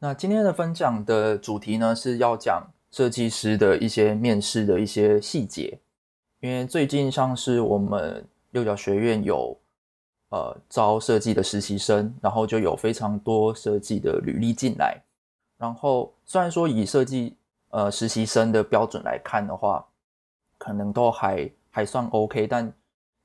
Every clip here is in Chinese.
那今天的分享的主题呢，是要讲设计师的一些面试的一些细节，因为最近像是我们六角学院有呃招设计的实习生，然后就有非常多设计的履历进来，然后虽然说以设计呃实习生的标准来看的话，可能都还还算 OK，但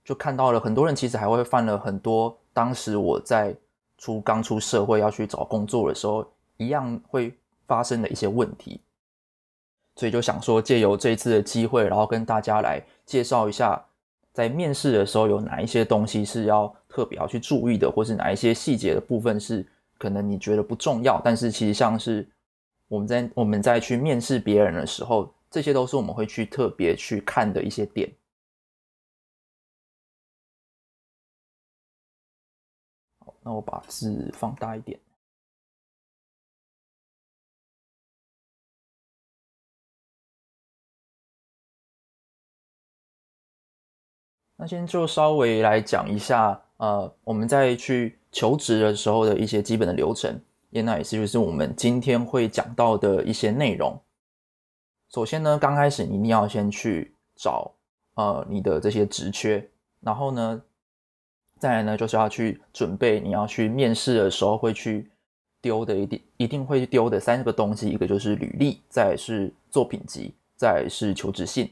就看到了很多人其实还会犯了很多当时我在出刚出社会要去找工作的时候。一样会发生的一些问题，所以就想说借由这一次的机会，然后跟大家来介绍一下，在面试的时候有哪一些东西是要特别要去注意的，或是哪一些细节的部分是可能你觉得不重要，但是其实像是我们在我们在去面试别人的时候，这些都是我们会去特别去看的一些点。那我把字放大一点。那先就稍微来讲一下，呃，我们在去求职的时候的一些基本的流程，也那也是就是我们今天会讲到的一些内容。首先呢，刚开始你一定要先去找呃你的这些职缺，然后呢，再来呢就是要去准备你要去面试的时候会去丢的一定一定会丢的三个东西，一个就是履历，再是作品集，再是求职信。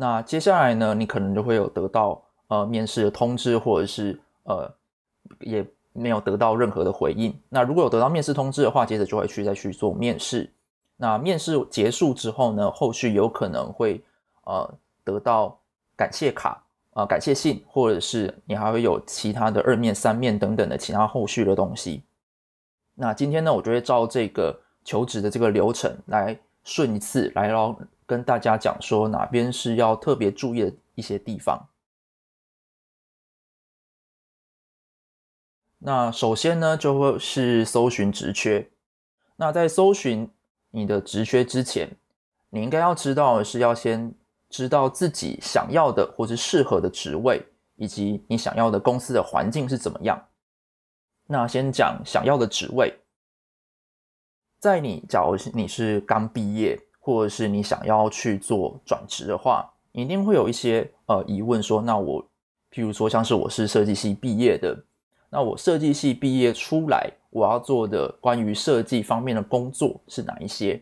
那接下来呢，你可能就会有得到呃面试的通知，或者是呃也没有得到任何的回应。那如果有得到面试通知的话，接着就会去再去做面试。那面试结束之后呢，后续有可能会呃得到感谢卡啊、感谢信，或者是你还会有其他的二面、三面等等的其他后续的东西。那今天呢，我就会照这个求职的这个流程来顺一次，来让。跟大家讲说哪边是要特别注意的一些地方。那首先呢，就会是搜寻职缺。那在搜寻你的职缺之前，你应该要知道是要先知道自己想要的或是适合的职位，以及你想要的公司的环境是怎么样。那先讲想要的职位，在你假如你是刚毕业。或者是你想要去做转职的话，一定会有一些呃疑问，说那我，譬如说像是我是设计系毕业的，那我设计系毕业出来，我要做的关于设计方面的工作是哪一些？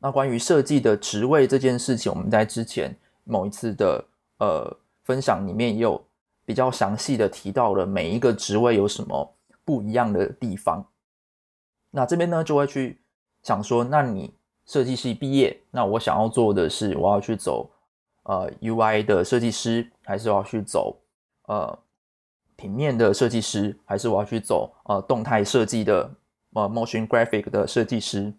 那关于设计的职位这件事情，我们在之前某一次的呃分享里面也有比较详细的提到了每一个职位有什么不一样的地方。那这边呢就会去想说，那你。设计系毕业，那我想要做的是，我要去走呃 UI 的设计师，还是我要去走呃平面的设计师，还是我要去走呃动态设计的呃 motion graphic 的设计师？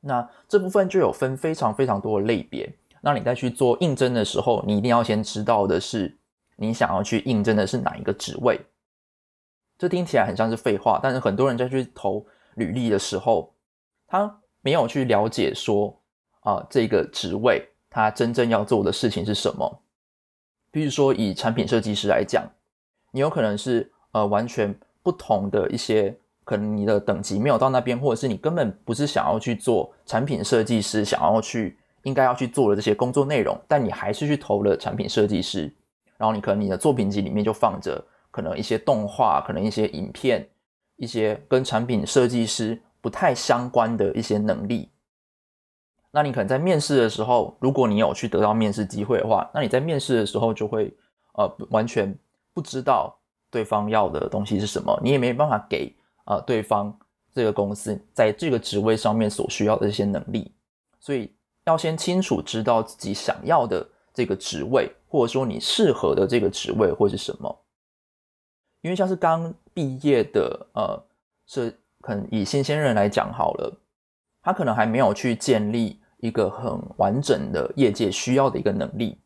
那这部分就有分非常非常多的类别。那你在去做应征的时候，你一定要先知道的是，你想要去应征的是哪一个职位。这听起来很像是废话，但是很多人在去投履历的时候，他。没有去了解说啊，这个职位他真正要做的事情是什么。比如说，以产品设计师来讲，你有可能是呃完全不同的一些，可能你的等级没有到那边，或者是你根本不是想要去做产品设计师，想要去应该要去做的这些工作内容，但你还是去投了产品设计师。然后你可能你的作品集里面就放着可能一些动画，可能一些影片，一些跟产品设计师。不太相关的一些能力，那你可能在面试的时候，如果你有去得到面试机会的话，那你在面试的时候就会呃完全不知道对方要的东西是什么，你也没办法给呃对方这个公司在这个职位上面所需要的这些能力，所以要先清楚知道自己想要的这个职位，或者说你适合的这个职位或是什么，因为像是刚毕业的呃是。能以新鲜人来讲好了，他可能还没有去建立一个很完整的业界需要的一个能力。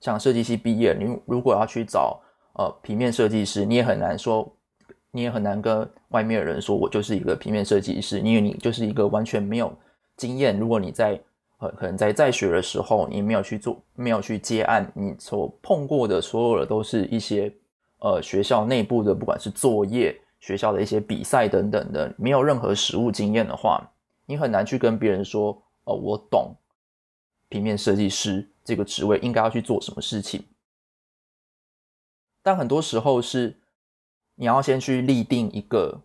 像设计系毕业，你如果要去找呃平面设计师，你也很难说，你也很难跟外面的人说，我就是一个平面设计师，因为你就是一个完全没有经验。如果你在可能在在学的时候，你没有去做，没有去接案，你所碰过的所有的都是一些呃学校内部的，不管是作业。学校的一些比赛等等的，没有任何实务经验的话，你很难去跟别人说：“哦，我懂平面设计师这个职位应该要去做什么事情。”但很多时候是你要先去立定一个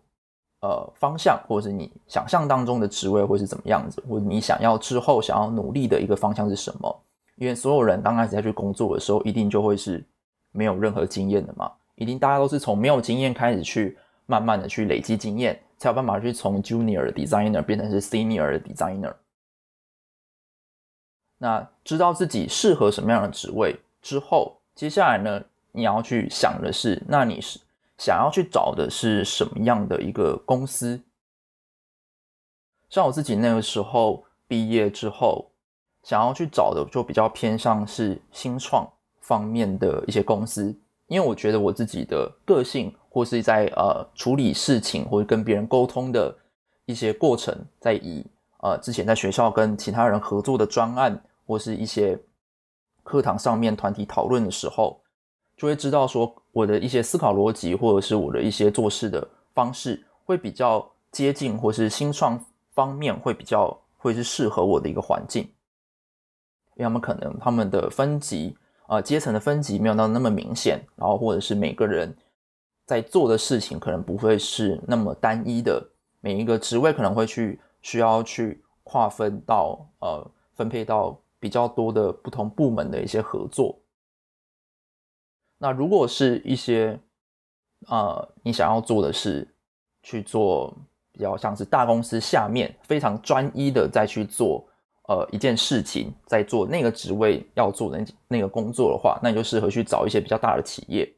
呃方向，或者是你想象当中的职位，会是怎么样子，或者你想要之后想要努力的一个方向是什么？因为所有人刚开始在去工作的时候，一定就会是没有任何经验的嘛，一定大家都是从没有经验开始去。慢慢的去累积经验，才有办法去从 Junior Designer 变成是 Senior Designer。那知道自己适合什么样的职位之后，接下来呢，你要去想的是，那你是想要去找的是什么样的一个公司？像我自己那个时候毕业之后，想要去找的就比较偏向是新创方面的一些公司，因为我觉得我自己的个性。或是在呃处理事情，或者跟别人沟通的一些过程，在以呃之前在学校跟其他人合作的专案，或是一些课堂上面团体讨论的时候，就会知道说我的一些思考逻辑，或者是我的一些做事的方式，会比较接近，或是新创方面会比较会是适合我的一个环境。他么可能他们的分级啊阶层的分级没有到那么明显，然后或者是每个人。在做的事情可能不会是那么单一的，每一个职位可能会去需要去划分到呃分配到比较多的不同部门的一些合作。那如果是一些呃你想要做的事，去做比较像是大公司下面非常专一的再去做呃一件事情，在做那个职位要做的那那个工作的话，那你就适合去找一些比较大的企业。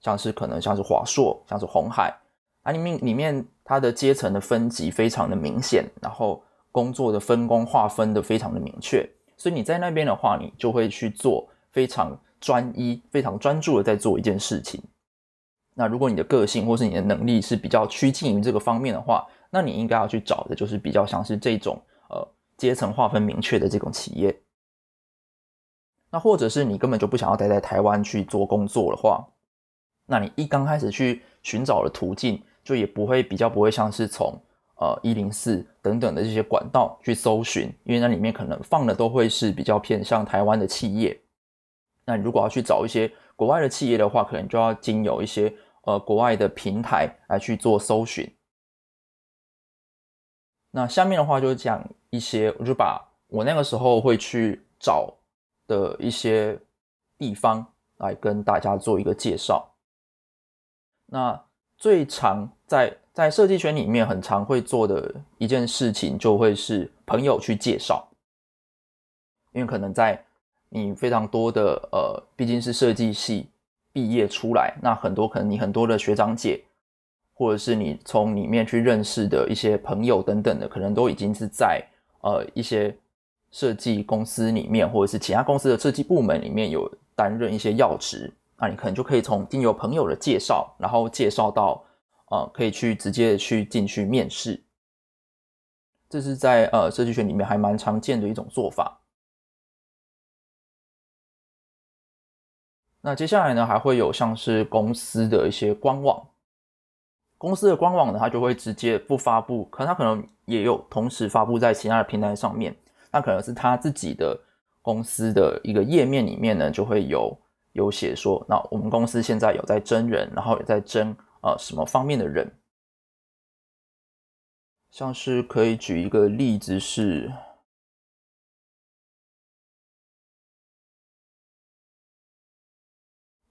像是可能像是华硕，像是红海，啊，里面里面它的阶层的分级非常的明显，然后工作的分工划分的非常的明确，所以你在那边的话，你就会去做非常专一、非常专注的在做一件事情。那如果你的个性或是你的能力是比较趋近于这个方面的话，那你应该要去找的就是比较像是这种呃阶层划分明确的这种企业。那或者是你根本就不想要待在台湾去做工作的话。那你一刚开始去寻找的途径，就也不会比较不会像是从呃一零四等等的这些管道去搜寻，因为那里面可能放的都会是比较偏向台湾的企业。那如果要去找一些国外的企业的话，可能就要经由一些呃国外的平台来去做搜寻。那下面的话就讲一些，我就把我那个时候会去找的一些地方来跟大家做一个介绍。那最常在在设计圈里面很常会做的一件事情，就会是朋友去介绍，因为可能在你非常多的呃，毕竟是设计系毕业出来，那很多可能你很多的学长姐，或者是你从里面去认识的一些朋友等等的，可能都已经是在呃一些设计公司里面，或者是其他公司的设计部门里面有担任一些要职。那你可能就可以从经由朋友的介绍，然后介绍到，呃，可以去直接去进去面试。这是在呃设计学里面还蛮常见的一种做法。那接下来呢，还会有像是公司的一些官网，公司的官网呢，它就会直接不发布，可能它可能也有同时发布在其他的平台上面。那可能是它自己的公司的一个页面里面呢，就会有。有写说，那我们公司现在有在征人，然后有在征啊什么方面的人，像是可以举一个例子是，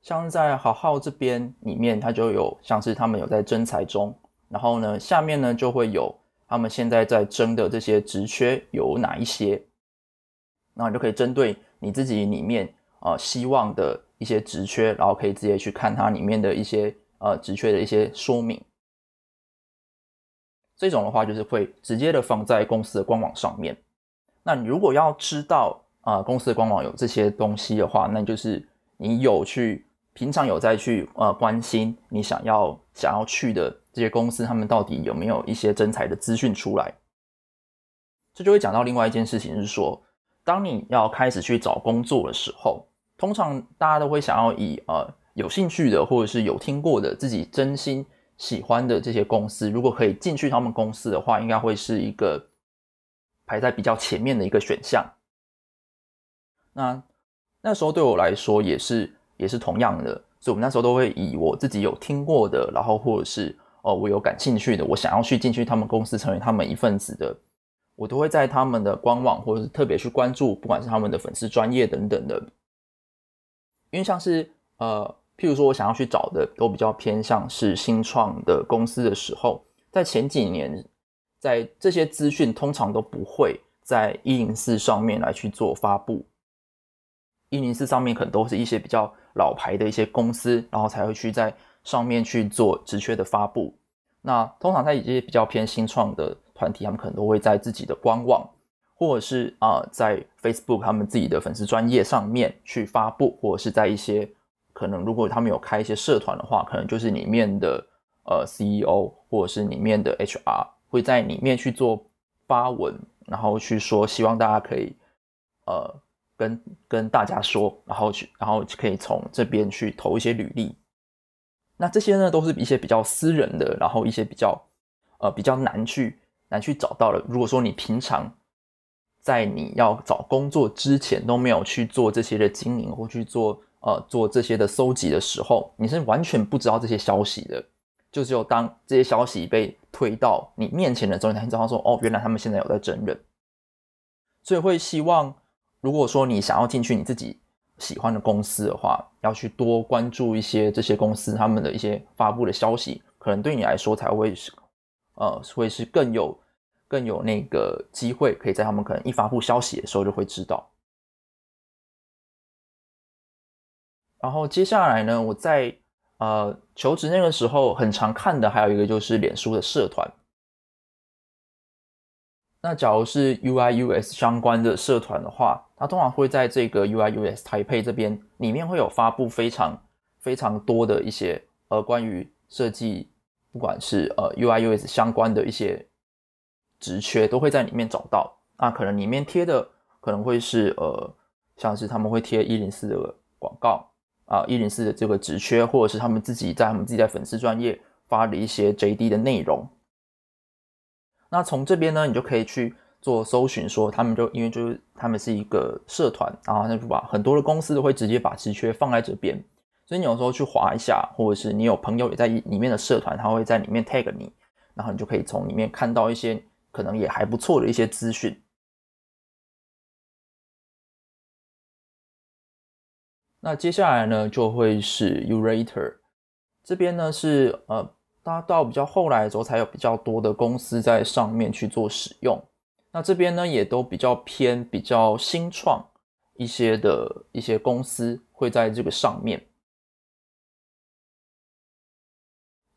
像在好好这边里面，它就有像是他们有在征才中，然后呢下面呢就会有他们现在在征的这些职缺有哪一些，那你就可以针对你自己里面啊希望的。一些职缺，然后可以直接去看它里面的一些呃职缺的一些说明。这种的话就是会直接的放在公司的官网上面。那你如果要知道啊公司的官网有这些东西的话，那就是你有去平常有在去呃关心你想要想要去的这些公司，他们到底有没有一些真材的资讯出来。这就会讲到另外一件事情，是说当你要开始去找工作的时候。通常大家都会想要以呃有兴趣的或者是有听过的自己真心喜欢的这些公司，如果可以进去他们公司的话，应该会是一个排在比较前面的一个选项。那那时候对我来说也是也是同样的，所以我们那时候都会以我自己有听过的，然后或者是哦我有感兴趣的，我想要去进去他们公司成为他们一份子的，我都会在他们的官网或者是特别去关注，不管是他们的粉丝专业等等的。因为像是呃，譬如说我想要去找的都比较偏向是新创的公司的时候，在前几年，在这些资讯通常都不会在一零四上面来去做发布，一零四上面可能都是一些比较老牌的一些公司，然后才会去在上面去做直缺的发布。那通常在一些比较偏新创的团体，他们可能都会在自己的官网。或者是啊，在 Facebook 他们自己的粉丝专业上面去发布，或者是在一些可能，如果他们有开一些社团的话，可能就是里面的呃 CEO 或者是里面的 HR 会在里面去做发文，然后去说希望大家可以呃跟跟大家说，然后去然后可以从这边去投一些履历。那这些呢都是一些比较私人的，然后一些比较呃比较难去难去找到了。如果说你平常。在你要找工作之前都没有去做这些的经营或去做呃做这些的收集的时候，你是完全不知道这些消息的。就只有当这些消息被推到你面前的时候，你才知道说哦，原来他们现在有在整人。所以会希望，如果说你想要进去你自己喜欢的公司的话，要去多关注一些这些公司他们的一些发布的消息，可能对你来说才会是呃会是更有。更有那个机会，可以在他们可能一发布消息的时候就会知道。然后接下来呢，我在呃求职那个时候，很常看的还有一个就是脸书的社团。那假如是 UIUS 相关的社团的话，它通常会在这个 UIUS 台配这边，里面会有发布非常非常多的一些呃关于设计，不管是呃 UIUS 相关的一些。职缺都会在里面找到，那可能里面贴的可能会是呃，像是他们会贴一零四的广告啊，一零四的这个职缺，或者是他们自己在他们自己的粉丝专业发的一些 J D 的内容。那从这边呢，你就可以去做搜寻，说他们就因为就是他们是一个社团后那就把很多的公司都会直接把职缺放在这边，所以你有时候去划一下，或者是你有朋友也在里面的社团，他会在里面 tag 你，然后你就可以从里面看到一些。可能也还不错的一些资讯。那接下来呢，就会是 Urateer 这边呢是呃，大家到比较后来的时候，才有比较多的公司在上面去做使用。那这边呢，也都比较偏比较新创一些的一些公司会在这个上面。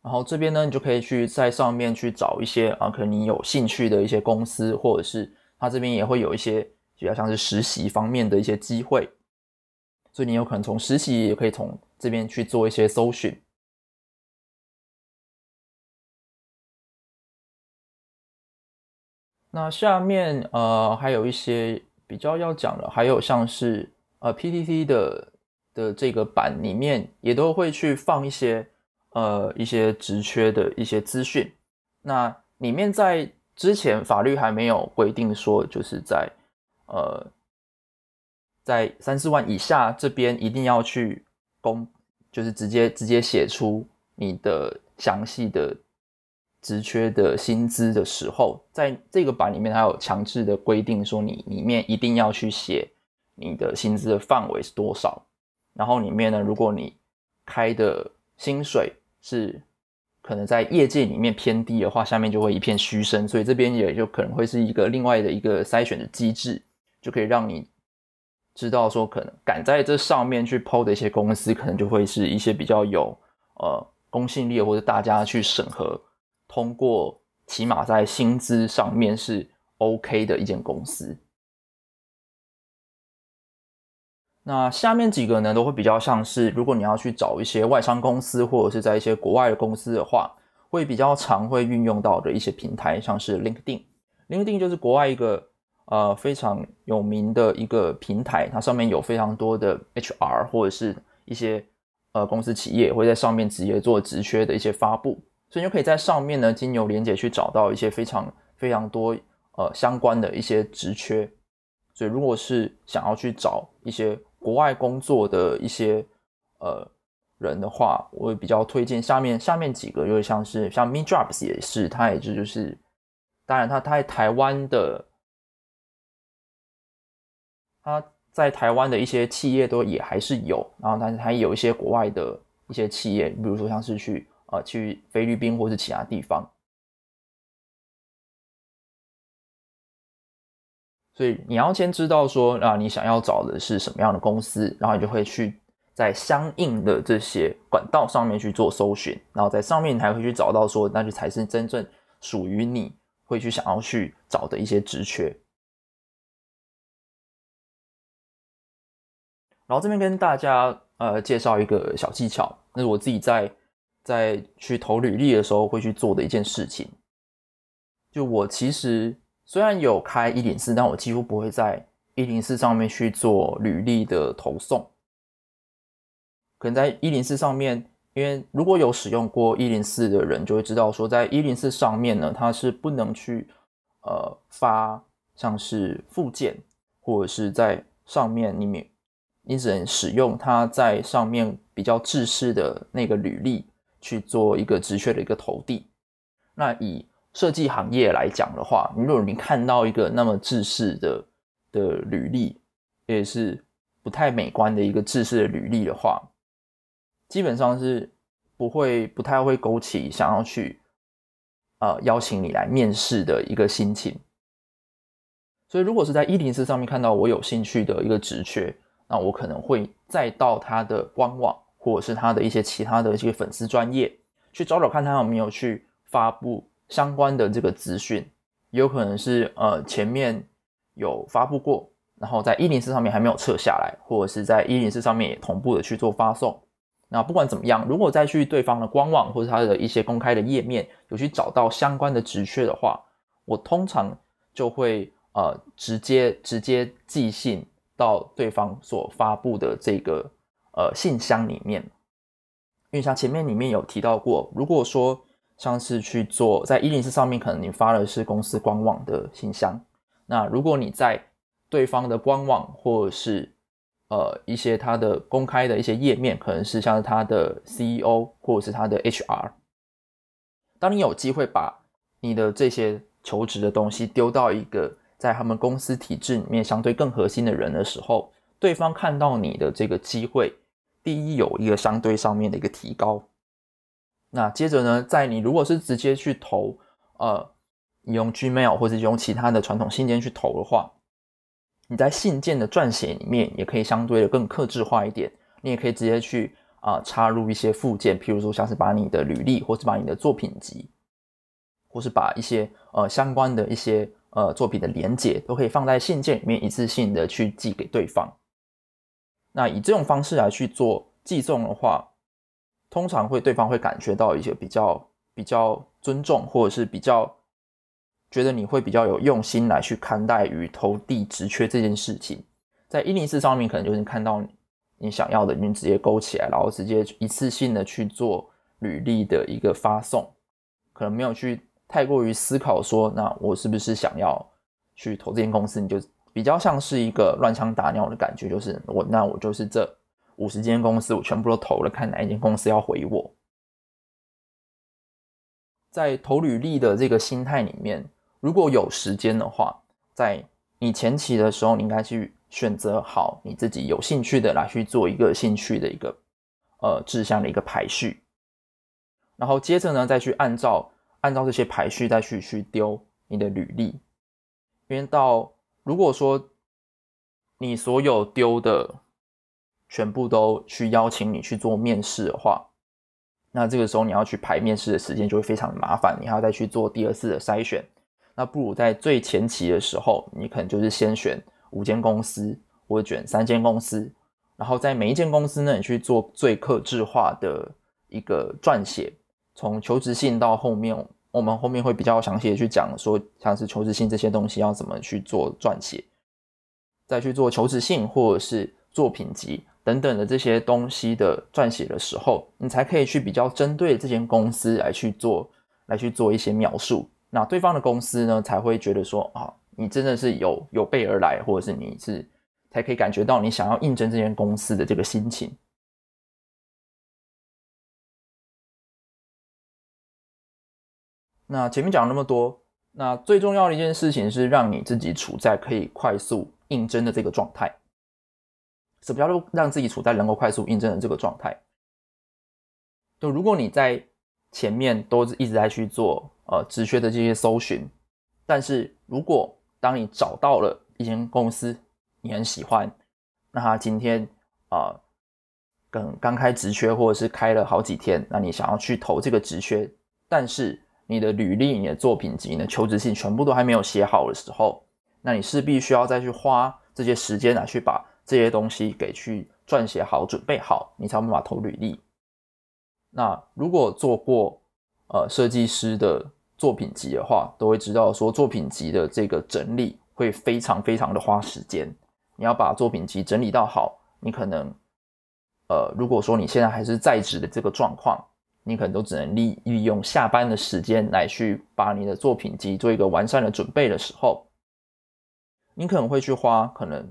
然后这边呢，你就可以去在上面去找一些啊，可能你有兴趣的一些公司，或者是他这边也会有一些比较像是实习方面的一些机会，所以你有可能从实习也可以从这边去做一些搜寻。那下面呃还有一些比较要讲的，还有像是呃 PPT 的的这个版里面也都会去放一些。呃，一些职缺的一些资讯，那里面在之前法律还没有规定说，就是在呃，在三四万以下这边一定要去公，就是直接直接写出你的详细的职缺的薪资的时候，在这个版里面它有强制的规定说，你里面一定要去写你的薪资的范围是多少，然后里面呢，如果你开的薪水。是可能在业界里面偏低的话，下面就会一片嘘声，所以这边也就可能会是一个另外的一个筛选的机制，就可以让你知道说，可能敢在这上面去抛的一些公司，可能就会是一些比较有呃公信力或者大家去审核通过，起码在薪资上面是 OK 的一间公司。那下面几个呢，都会比较像是，如果你要去找一些外商公司，或者是在一些国外的公司的话，会比较常会运用到的一些平台，像是 LinkedIn。LinkedIn 就是国外一个呃非常有名的一个平台，它上面有非常多的 HR，或者是一些呃公司企业会在上面直接做职缺的一些发布，所以你就可以在上面呢，金牛连接去找到一些非常非常多呃相关的一些职缺。所以如果是想要去找一些国外工作的一些呃人的话，我会比较推荐下面下面几个，就是像是像 Mid r o p s 也是，它也是就是，当然它它在台湾的，它在台湾的一些企业都也还是有，然后但是它有一些国外的一些企业，比如说像是去呃去菲律宾或是其他地方。所以你要先知道说啊，你想要找的是什么样的公司，然后你就会去在相应的这些管道上面去做搜寻，然后在上面你还会去找到说，那就才是真正属于你会去想要去找的一些职缺。然后这边跟大家呃介绍一个小技巧，那是我自己在在去投履历的时候会去做的一件事情，就我其实。虽然有开一零四，但我几乎不会在一零四上面去做履历的投送。可能在一零四上面，因为如果有使用过一零四的人，就会知道说，在一零四上面呢，它是不能去呃发像是附件，或者是在上面里面，你只能使用它在上面比较正式的那个履历去做一个直接的一个投递。那以设计行业来讲的话，如果你看到一个那么制式的的履历，也是不太美观的一个制式的履历的话，基本上是不会不太会勾起想要去呃邀请你来面试的一个心情。所以，如果是在一零四上面看到我有兴趣的一个职缺，那我可能会再到他的官网或者是他的一些其他的一些粉丝专业去找找看他有没有去发布。相关的这个资讯，有可能是呃前面有发布过，然后在一零四上面还没有撤下来，或者是在一零四上面也同步的去做发送。那不管怎么样，如果再去对方的官网或者他的一些公开的页面有去找到相关的资讯的话，我通常就会呃直接直接寄信到对方所发布的这个呃信箱里面。因为像前面里面有提到过，如果说。像是去做在一零四上面，可能你发的是公司官网的信箱。那如果你在对方的官网，或者是呃一些他的公开的一些页面，可能是像他的 CEO 或者是他的 HR。当你有机会把你的这些求职的东西丢到一个在他们公司体制里面相对更核心的人的时候，对方看到你的这个机会，第一有一个相对上面的一个提高。那接着呢，在你如果是直接去投，呃，你用 Gmail 或者用其他的传统信件去投的话，你在信件的撰写里面也可以相对的更克制化一点。你也可以直接去啊插入一些附件，譬如说像是把你的履历，或是把你的作品集，或是把一些呃相关的一些呃作品的连接，都可以放在信件里面一次性的去寄给对方。那以这种方式来去做寄送的话。通常会，对方会感觉到一些比较比较尊重，或者是比较觉得你会比较有用心来去看待与投递职缺这件事情，在一零四上面可能就是看到你想要的，你就直接勾起来，然后直接一次性的去做履历的一个发送，可能没有去太过于思考说，那我是不是想要去投这间公司？你就比较像是一个乱枪打鸟的感觉，就是我那我就是这。五十间公司，我全部都投了，看哪一间公司要回我。在投履历的这个心态里面，如果有时间的话，在你前期的时候，你应该去选择好你自己有兴趣的，来去做一个兴趣的一个呃志向的一个排序，然后接着呢，再去按照按照这些排序再去去丢你的履历。因为到如果说你所有丢的。全部都去邀请你去做面试的话，那这个时候你要去排面试的时间就会非常麻烦。你还要再去做第二次的筛选，那不如在最前期的时候，你可能就是先选五间公司，或选三间公司，然后在每一间公司呢，你去做最克制化的一个撰写，从求职信到后面，我们后面会比较详细的去讲说，像是求职信这些东西要怎么去做撰写，再去做求职信或者是作品集。等等的这些东西的撰写的时候，你才可以去比较针对这间公司来去做，来去做一些描述。那对方的公司呢，才会觉得说啊，你真的是有有备而来，或者是你是才可以感觉到你想要应征这间公司的这个心情。那前面讲那么多，那最重要的一件事情是让你自己处在可以快速应征的这个状态。是么叫让让自己处在能够快速应征的这个状态。就如果你在前面都是一直在去做呃职缺的这些搜寻，但是如果当你找到了一间公司你很喜欢，那他今天啊刚刚开职缺或者是开了好几天，那你想要去投这个职缺，但是你的履历、你的作品集你的求职信全部都还没有写好的时候，那你势必需要再去花这些时间来去把。这些东西给去撰写好、准备好，你才有办法投履历。那如果做过呃设计师的作品集的话，都会知道说作品集的这个整理会非常非常的花时间。你要把作品集整理到好，你可能呃，如果说你现在还是在职的这个状况，你可能都只能利利用下班的时间来去把你的作品集做一个完善的准备的时候，你可能会去花可能。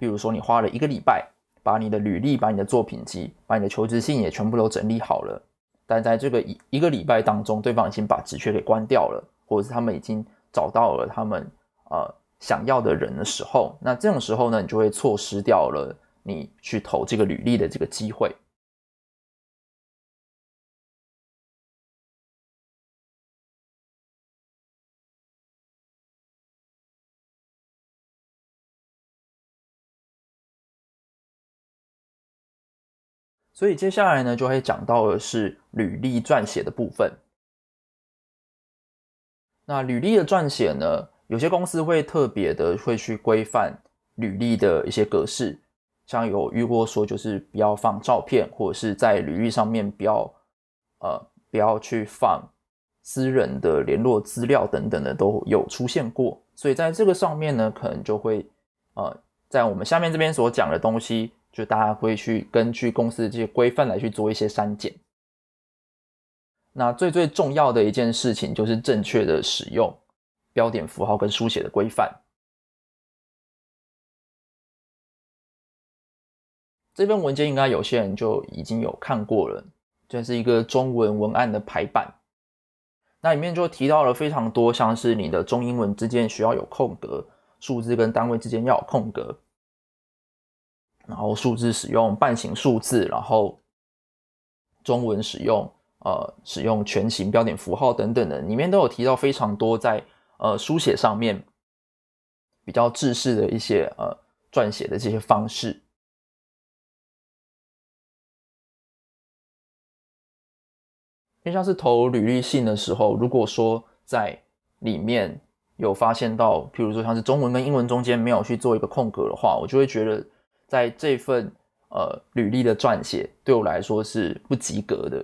比如说，你花了一个礼拜，把你的履历、把你的作品集、把你的求职信也全部都整理好了，但在这个一一个礼拜当中，对方已经把职缺给关掉了，或者是他们已经找到了他们呃想要的人的时候，那这种时候呢，你就会错失掉了你去投这个履历的这个机会。所以接下来呢，就会讲到的是履历撰写的部分。那履历的撰写呢，有些公司会特别的会去规范履历的一些格式，像有遇过说就是不要放照片，或者是在履历上面不要呃不要去放私人的联络资料等等的都有出现过。所以在这个上面呢，可能就会呃在我们下面这边所讲的东西。就大家会去根据公司的这些规范来去做一些删减。那最最重要的一件事情就是正确的使用标点符号跟书写的规范。这份文件应该有些人就已经有看过了，这是一个中文文案的排版。那里面就提到了非常多，像是你的中英文之间需要有空格，数字跟单位之间要有空格。然后数字使用半形数字，然后中文使用呃使用全形标点符号等等的，里面都有提到非常多在呃书写上面比较制式的一些呃撰写的这些方式。因为像是投履历信的时候，如果说在里面有发现到，譬如说像是中文跟英文中间没有去做一个空格的话，我就会觉得。在这份呃履历的撰写，对我来说是不及格的，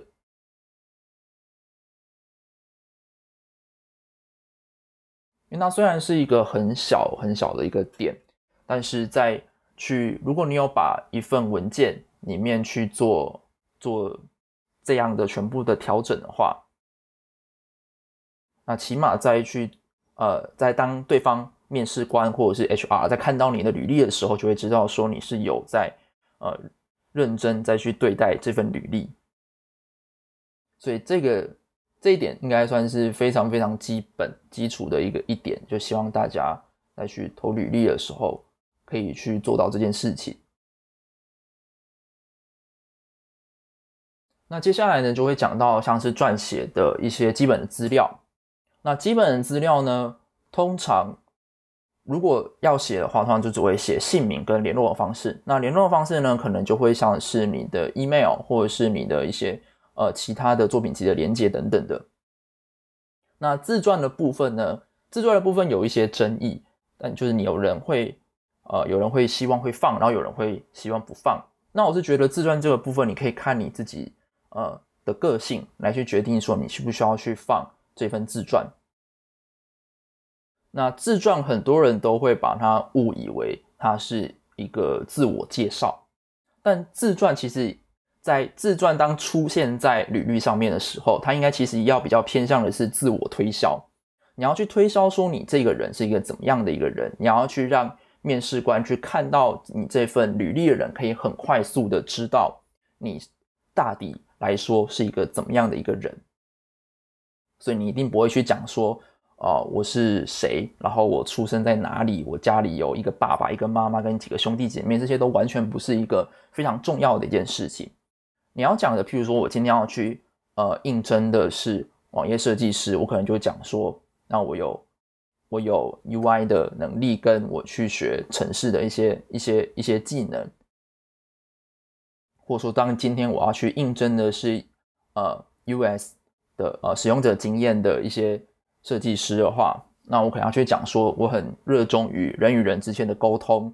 因为它虽然是一个很小很小的一个点，但是在去如果你有把一份文件里面去做做这样的全部的调整的话，那起码在去呃在当对方。面试官或者是 HR 在看到你的履历的时候，就会知道说你是有在呃认真在去对待这份履历，所以这个这一点应该算是非常非常基本基础的一个一点，就希望大家在去投履历的时候可以去做到这件事情。那接下来呢，就会讲到像是撰写的一些基本的资料，那基本的资料呢，通常。如果要写的话，通常就只会写姓名跟联络方式。那联络方式呢，可能就会像是你的 email 或者是你的一些呃其他的作品集的连接等等的。那自传的部分呢，自传的部分有一些争议，但就是你有人会呃有人会希望会放，然后有人会希望不放。那我是觉得自传这个部分，你可以看你自己呃的个性来去决定说你需不需要去放这份自传。那自传很多人都会把它误以为它是一个自我介绍，但自传其实，在自传当出现在履历上面的时候，它应该其实要比较偏向的是自我推销。你要去推销说你这个人是一个怎么样的一个人，你要去让面试官去看到你这份履历的人可以很快速的知道你大抵来说是一个怎么样的一个人，所以你一定不会去讲说。啊，我是谁？然后我出生在哪里？我家里有一个爸爸、一个妈妈跟几个兄弟姐妹，这些都完全不是一个非常重要的一件事情。你要讲的，譬如说，我今天要去呃应征的是网页设计师，我可能就讲说，那我有我有 UI 的能力，跟我去学城市的一些一些一些技能。或者说，当今天我要去应征的是呃 US 的呃使用者经验的一些。设计师的话，那我可能要去讲说我很热衷于人与人之间的沟通。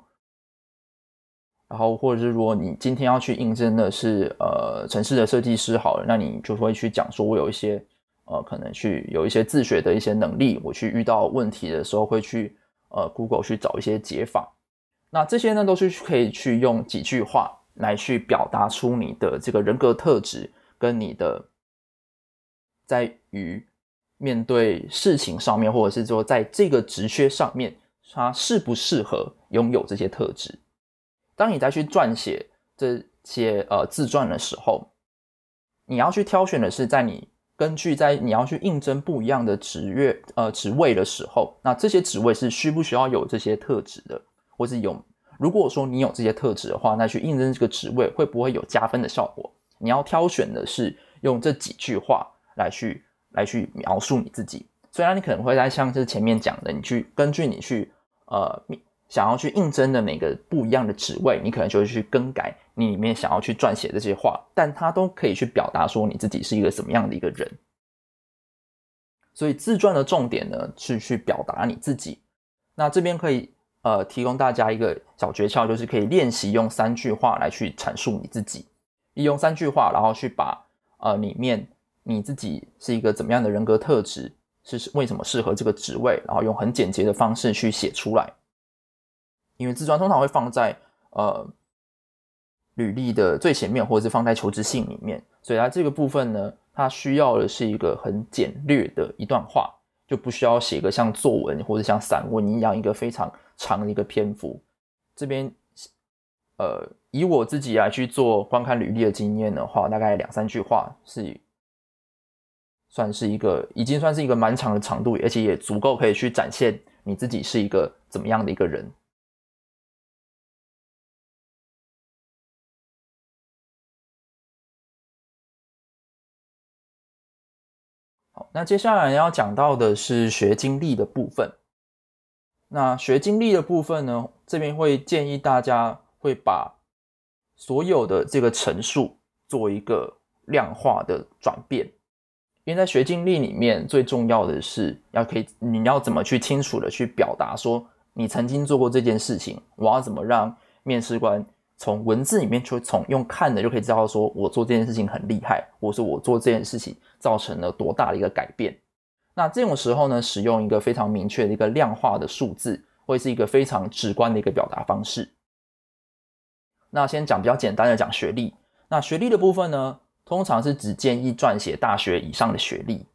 然后，或者是如果你今天要去应征的是呃城市的设计师好了，那你就会去讲说我有一些呃可能去有一些自学的一些能力，我去遇到问题的时候会去呃 Google 去找一些解法。那这些呢都是可以去用几句话来去表达出你的这个人格特质跟你的在于。面对事情上面，或者是说，在这个职缺上面，他适不适合拥有这些特质？当你再去撰写这些呃自传的时候，你要去挑选的是，在你根据在你要去应征不一样的职业呃职位的时候，那这些职位是需不需要有这些特质的，或是有？如果说你有这些特质的话，那去应征这个职位会不会有加分的效果？你要挑选的是用这几句话来去。来去描述你自己，虽然你可能会在像是前面讲的，你去根据你去呃想要去应征的哪个不一样的职位，你可能就会去更改你里面想要去撰写这些话，但它都可以去表达说你自己是一个什么样的一个人。所以自传的重点呢是去表达你自己。那这边可以呃提供大家一个小诀窍，就是可以练习用三句话来去阐述你自己，利用三句话，然后去把呃里面。你自己是一个怎么样的人格特质？是为什么适合这个职位？然后用很简洁的方式去写出来，因为自传通常会放在呃履历的最前面，或者是放在求职信里面。所以它这个部分呢，它需要的是一个很简略的一段话，就不需要写一个像作文或者像散文一样一个非常长的一个篇幅。这边呃，以我自己来去做观看履历的经验的话，大概两三句话是。算是一个，已经算是一个蛮长的长度，而且也足够可以去展现你自己是一个怎么样的一个人。好，那接下来要讲到的是学经历的部分。那学经历的部分呢，这边会建议大家会把所有的这个陈述做一个量化的转变。因为在学经历里面，最重要的是要可以，你要怎么去清楚的去表达说你曾经做过这件事情？我要怎么让面试官从文字里面，就从用看的就可以知道说我做这件事情很厉害，或是我做这件事情造成了多大的一个改变？那这种时候呢，使用一个非常明确的一个量化的数字，会是一个非常直观的一个表达方式。那先讲比较简单的讲学历，那学历的部分呢？通常是只建议撰写大学以上的学历，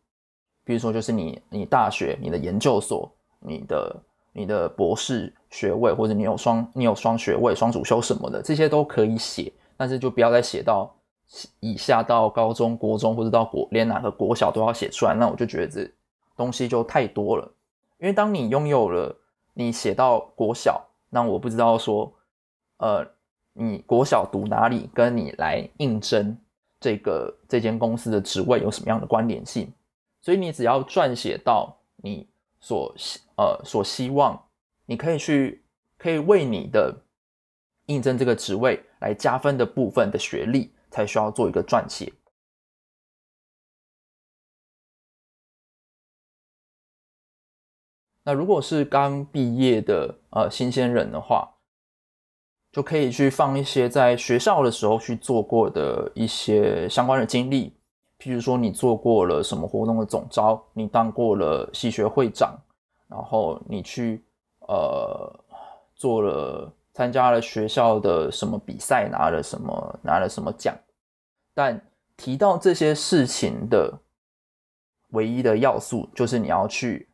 比如说就是你你大学、你的研究所、你的你的博士学位，或者你有双你有双学位、双主修什么的，这些都可以写，但是就不要再写到以下到高中、国中或者到国连哪个国小都要写出来，那我就觉得这东西就太多了。因为当你拥有了你写到国小，那我不知道说，呃，你国小读哪里，跟你来应征。这个这间公司的职位有什么样的关联性？所以你只要撰写到你所希呃所希望，你可以去可以为你的应征这个职位来加分的部分的学历，才需要做一个撰写。那如果是刚毕业的呃新鲜人的话。就可以去放一些在学校的时候去做过的一些相关的经历，譬如说你做过了什么活动的总招，你当过了系学会长，然后你去呃做了参加了学校的什么比赛，拿了什么拿了什么奖。但提到这些事情的唯一的要素，就是你要去。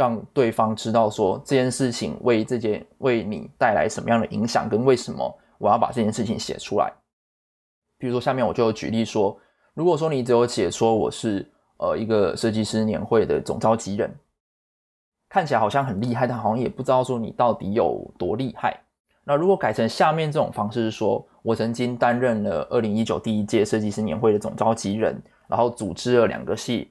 让对方知道说这件事情为这件为你带来什么样的影响，跟为什么我要把这件事情写出来。比如说，下面我就举例说，如果说你只有写说我是呃一个设计师年会的总召集人，看起来好像很厉害，但好像也不知道说你到底有多厉害。那如果改成下面这种方式，是说我曾经担任了二零一九第一届设计师年会的总召集人，然后组织了两个系。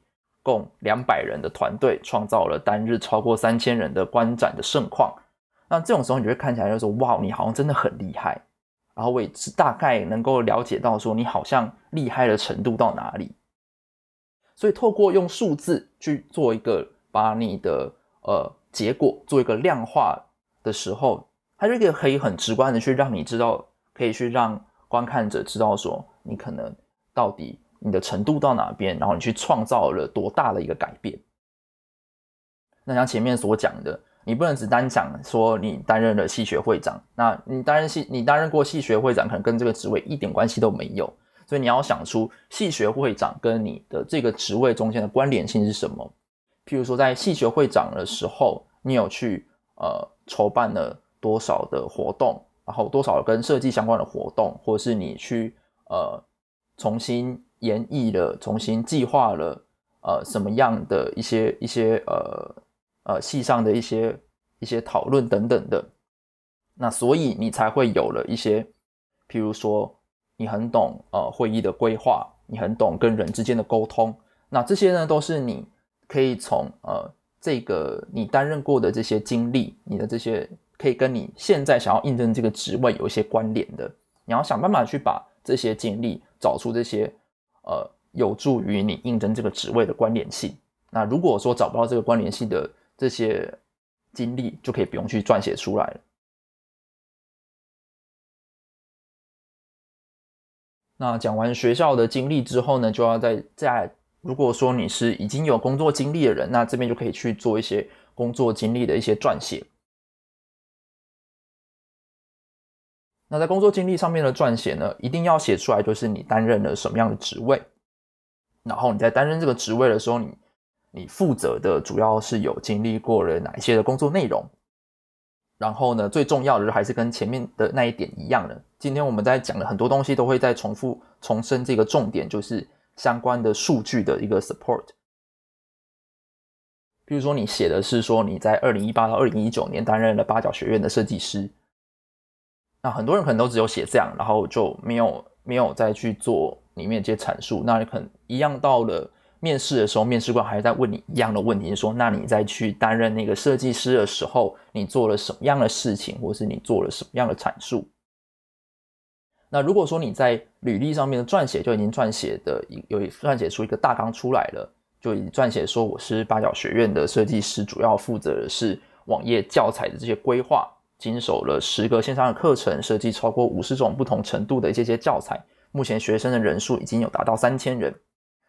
共两百人的团队创造了单日超过三千人的观展的盛况。那这种时候，你就会看起来就说：“哇，你好像真的很厉害。”然后我也是大概能够了解到说你好像厉害的程度到哪里。所以透过用数字去做一个把你的呃结果做一个量化的时候，它就可以很直观的去让你知道，可以去让观看者知道说你可能到底。你的程度到哪边，然后你去创造了多大的一个改变？那像前面所讲的，你不能只单讲说你担任了系学会长，那你担任系你担任过系学会长，可能跟这个职位一点关系都没有。所以你要想出系学会长跟你的这个职位中间的关联性是什么。譬如说，在系学会长的时候，你有去呃筹办了多少的活动，然后多少跟设计相关的活动，或者是你去呃重新。演绎了，重新计划了，呃，什么样的一些一些呃呃，戏上的一些一些讨论等等的，那所以你才会有了一些，譬如说你很懂呃会议的规划，你很懂跟人之间的沟通，那这些呢都是你可以从呃这个你担任过的这些经历，你的这些可以跟你现在想要应征这个职位有一些关联的，你要想办法去把这些经历找出这些。呃，有助于你应征这个职位的关联性。那如果说找不到这个关联性的这些经历，就可以不用去撰写出来了。那讲完学校的经历之后呢，就要在在如果说你是已经有工作经历的人，那这边就可以去做一些工作经历的一些撰写。那在工作经历上面的撰写呢，一定要写出来，就是你担任了什么样的职位，然后你在担任这个职位的时候，你你负责的主要是有经历过了哪一些的工作内容，然后呢，最重要的还是跟前面的那一点一样的，今天我们在讲的很多东西，都会再重复重申这个重点，就是相关的数据的一个 support。比如说你写的是说你在二零一八到二零一九年担任了八角学院的设计师。那很多人可能都只有写这样，然后就没有没有再去做里面这些阐述。那你可能一样到了面试的时候，面试官还是在问你一样的问题，说那你再去担任那个设计师的时候，你做了什么样的事情，或是你做了什么样的阐述？那如果说你在履历上面的撰写就已经撰写的一有撰写出一个大纲出来了，就已经撰写说我是八角学院的设计师，主要负责的是网页教材的这些规划。经手了十个线上的课程，设计超过五十种不同程度的这些教材。目前学生的人数已经有达到三千人。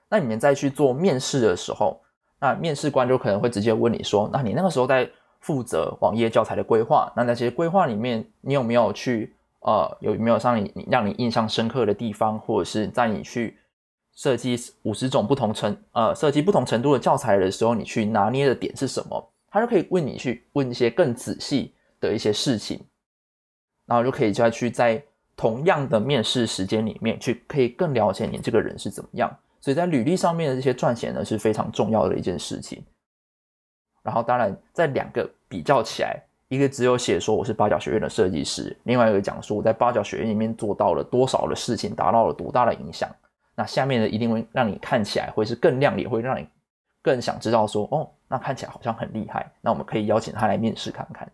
那你们在去做面试的时候，那面试官就可能会直接问你说：“那你那个时候在负责网页教材的规划？那那些规划里面，你有没有去呃有没有让你让你印象深刻的地方？或者是在你去设计五十种不同程呃设计不同程度的教材的时候，你去拿捏的点是什么？”他就可以问你去问一些更仔细。的一些事情，然后就可以再去在同样的面试时间里面去，可以更了解你这个人是怎么样。所以在履历上面的这些撰写呢是非常重要的一件事情。然后当然在两个比较起来，一个只有写说我是八角学院的设计师，另外一个讲说我在八角学院里面做到了多少的事情，达到了多大的影响。那下面呢一定会让你看起来会是更亮眼，会让你更想知道说哦，那看起来好像很厉害。那我们可以邀请他来面试看看。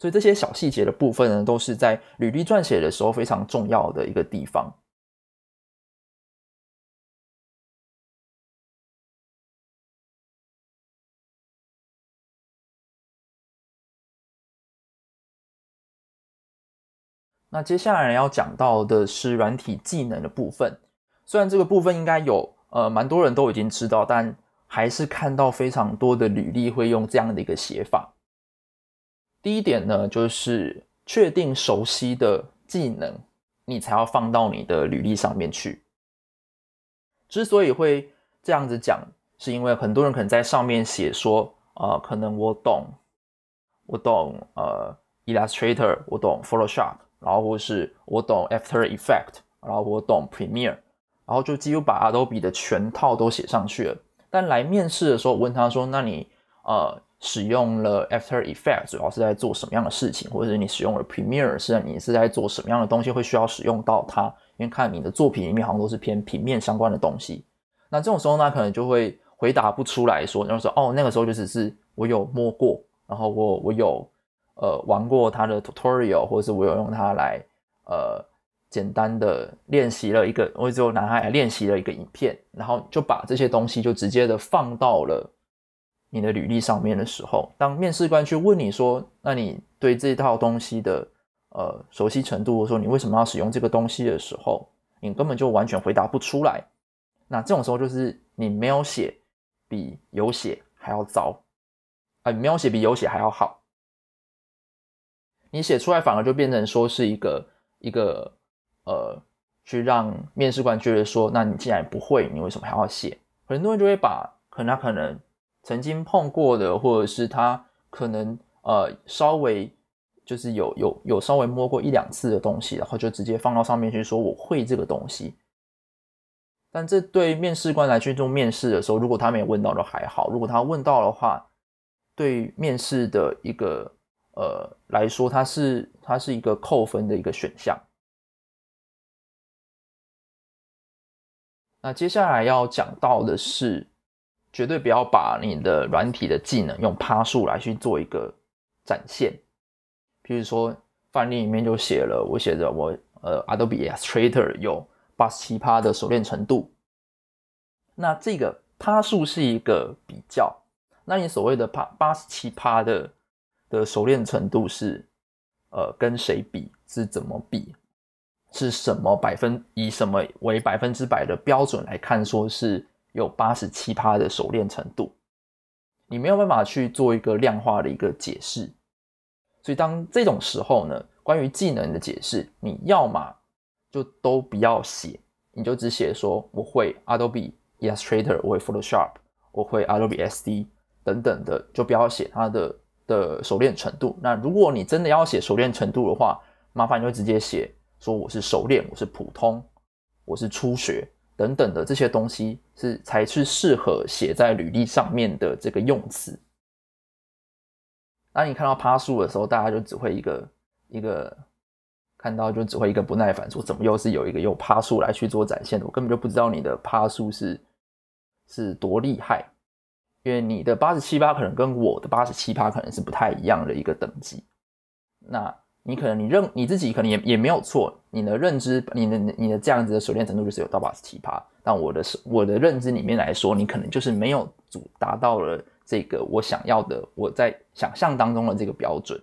所以这些小细节的部分呢，都是在履历撰写的时候非常重要的一个地方。那接下来要讲到的是软体技能的部分，虽然这个部分应该有呃蛮多人都已经知道，但还是看到非常多的履历会用这样的一个写法。第一点呢，就是确定熟悉的技能，你才要放到你的履历上面去。之所以会这样子讲，是因为很多人可能在上面写说，啊，可能我懂，我懂，呃，Illustrator，我懂 Photoshop，然后或是我懂 After Effect，然后我懂 Premiere，然后就几乎把 Adobe 的全套都写上去了。但来面试的时候，我问他说，那你，呃。使用了 After e f f e c t 主要是在做什么样的事情，或者是你使用了 Premiere 是你是在做什么样的东西，会需要使用到它？因为看你的作品里面好像都是偏平面相关的东西。那这种时候呢，可能就会回答不出来说，然后说哦，那个时候就只是我有摸过，然后我我有呃玩过它的 tutorial，或者是我有用它来呃简单的练习了一个，我只有拿它来练习了一个影片，然后就把这些东西就直接的放到了。你的履历上面的时候，当面试官去问你说：“那你对这套东西的呃熟悉程度，或者说你为什么要使用这个东西的时候，你根本就完全回答不出来。那这种时候就是你没有写比有写还要糟，你没有写比有写还要好。你写出来反而就变成说是一个一个呃，去让面试官觉得说：那你既然不会，你为什么还要写？很多人就会把可能他可能。曾经碰过的，或者是他可能呃稍微就是有有有稍微摸过一两次的东西，然后就直接放到上面去说我会这个东西。但这对面试官来去做面试的时候，如果他没有问到都还好；如果他问到的话，对面试的一个呃来说，它是它是一个扣分的一个选项。那接下来要讲到的是。绝对不要把你的软体的技能用趴数来去做一个展现，比如说范例里面就写了，我写着我呃，Adobe Illustrator 有八十七趴的熟练程度。那这个趴数是一个比较，那你所谓的趴八十七趴的的熟练程度是呃跟谁比？是怎么比？是什么百分？以什么为百分之百的标准来看，说是？有八十七趴的熟练程度，你没有办法去做一个量化的一个解释。所以当这种时候呢，关于技能的解释，你要么就都不要写，你就只写说我会 Adobe Illustrator，我会 Photoshop，我会 Adobe SD 等等的，就不要写它的的熟练程度。那如果你真的要写熟练程度的话，麻烦你就直接写说我是熟练，我是普通，我是初学。等等的这些东西是才是适合写在履历上面的这个用词。当你看到趴树的时候，大家就只会一个一个看到就只会一个不耐烦说：“怎么又是有一个用趴树来去做展现的？我根本就不知道你的趴树是是多厉害，因为你的八十七八可能跟我的八十七八可能是不太一样的一个等级。”那。你可能你认你自己可能也也没有错，你的认知，你的你的这样子的熟练程度就是有到把奇葩。但我的我的认知里面来说，你可能就是没有足达到了这个我想要的，我在想象当中的这个标准。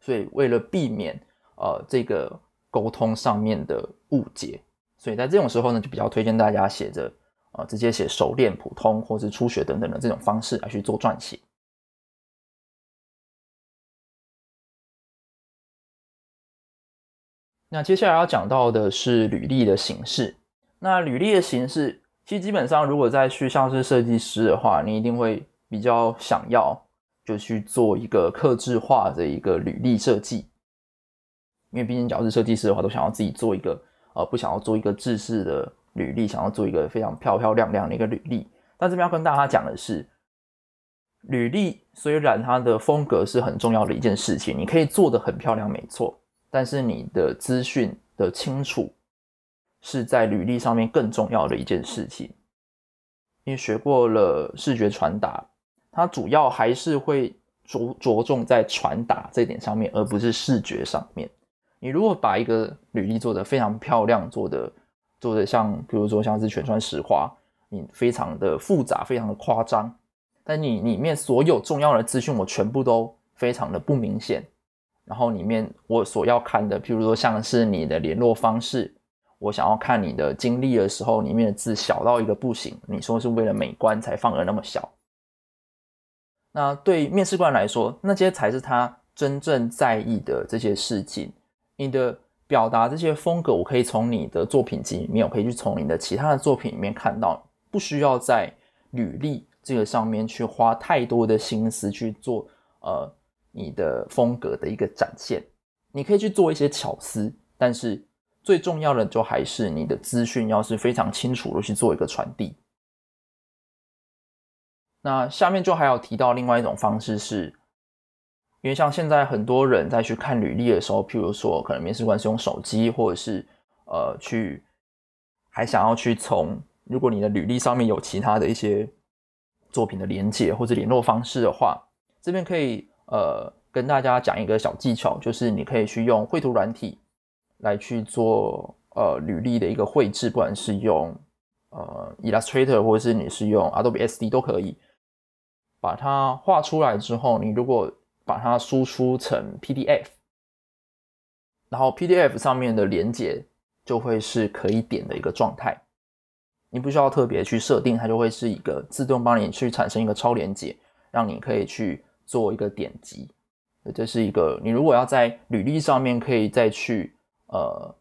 所以为了避免呃这个沟通上面的误解，所以在这种时候呢，就比较推荐大家写着呃直接写熟练普通或是初学等等的这种方式来去做撰写。那接下来要讲到的是履历的形式。那履历的形式，其实基本上，如果再去像是设计师的话，你一定会比较想要就去做一个克制化的一个履历设计，因为毕竟只要是设计师的话，都想要自己做一个，呃，不想要做一个制式的履历，想要做一个非常漂漂亮亮的一个履历。但这边要跟大家讲的是，履历虽然它的风格是很重要的一件事情，你可以做的很漂亮，没错。但是你的资讯的清楚是在履历上面更重要的一件事情，因为学过了视觉传达，它主要还是会着着重在传达这点上面，而不是视觉上面。你如果把一个履历做得非常漂亮，做的做的像，比如说像是全穿石花，你非常的复杂，非常的夸张，但你里面所有重要的资讯我全部都非常的不明显。然后里面我所要看的，譬如说像是你的联络方式，我想要看你的经历的时候，里面的字小到一个不行。你说是为了美观才放的那么小。那对面试官来说，那些才是他真正在意的这些事情。你的表达这些风格，我可以从你的作品集里面，我可以去从你的其他的作品里面看到，不需要在履历这个上面去花太多的心思去做呃。你的风格的一个展现，你可以去做一些巧思，但是最重要的就还是你的资讯要是非常清楚的去做一个传递。那下面就还有提到另外一种方式，是因为像现在很多人在去看履历的时候，譬如说可能面试官是用手机或者是呃去，还想要去从如果你的履历上面有其他的一些作品的连接或者联络方式的话，这边可以。呃，跟大家讲一个小技巧，就是你可以去用绘图软体来去做呃履历的一个绘制，不管是用呃 Illustrator 或者是你是用 Adobe S D 都可以，把它画出来之后，你如果把它输出成 PDF，然后 PDF 上面的连接就会是可以点的一个状态，你不需要特别去设定，它就会是一个自动帮你去产生一个超连接，让你可以去。做一个点击，这是一个你如果要在履历上面可以再去呃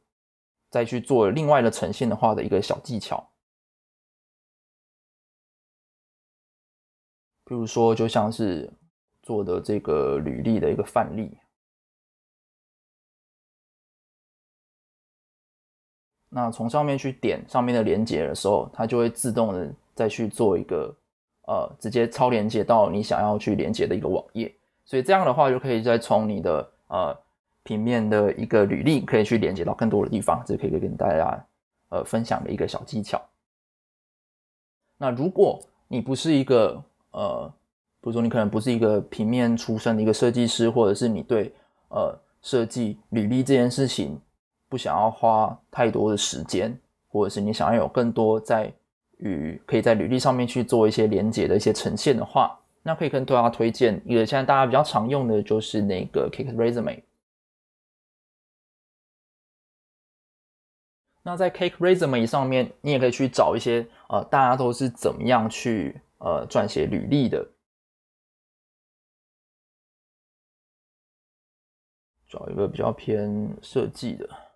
再去做另外的呈现的话的一个小技巧，比如说就像是做的这个履历的一个范例，那从上面去点上面的连接的时候，它就会自动的再去做一个。呃，直接超连接到你想要去连接的一个网页，所以这样的话就可以再从你的呃平面的一个履历，可以去连接到更多的地方，这可以跟大家呃分享的一个小技巧。那如果你不是一个呃，比如说你可能不是一个平面出身的一个设计师，或者是你对呃设计履历这件事情不想要花太多的时间，或者是你想要有更多在。与可以在履历上面去做一些连接的一些呈现的话，那可以跟大家推荐一个现在大家比较常用的就是那个 Cake Resume。那在 Cake Resume 上面，你也可以去找一些呃大家都是怎么样去呃撰写履历的，找一个比较偏设计的。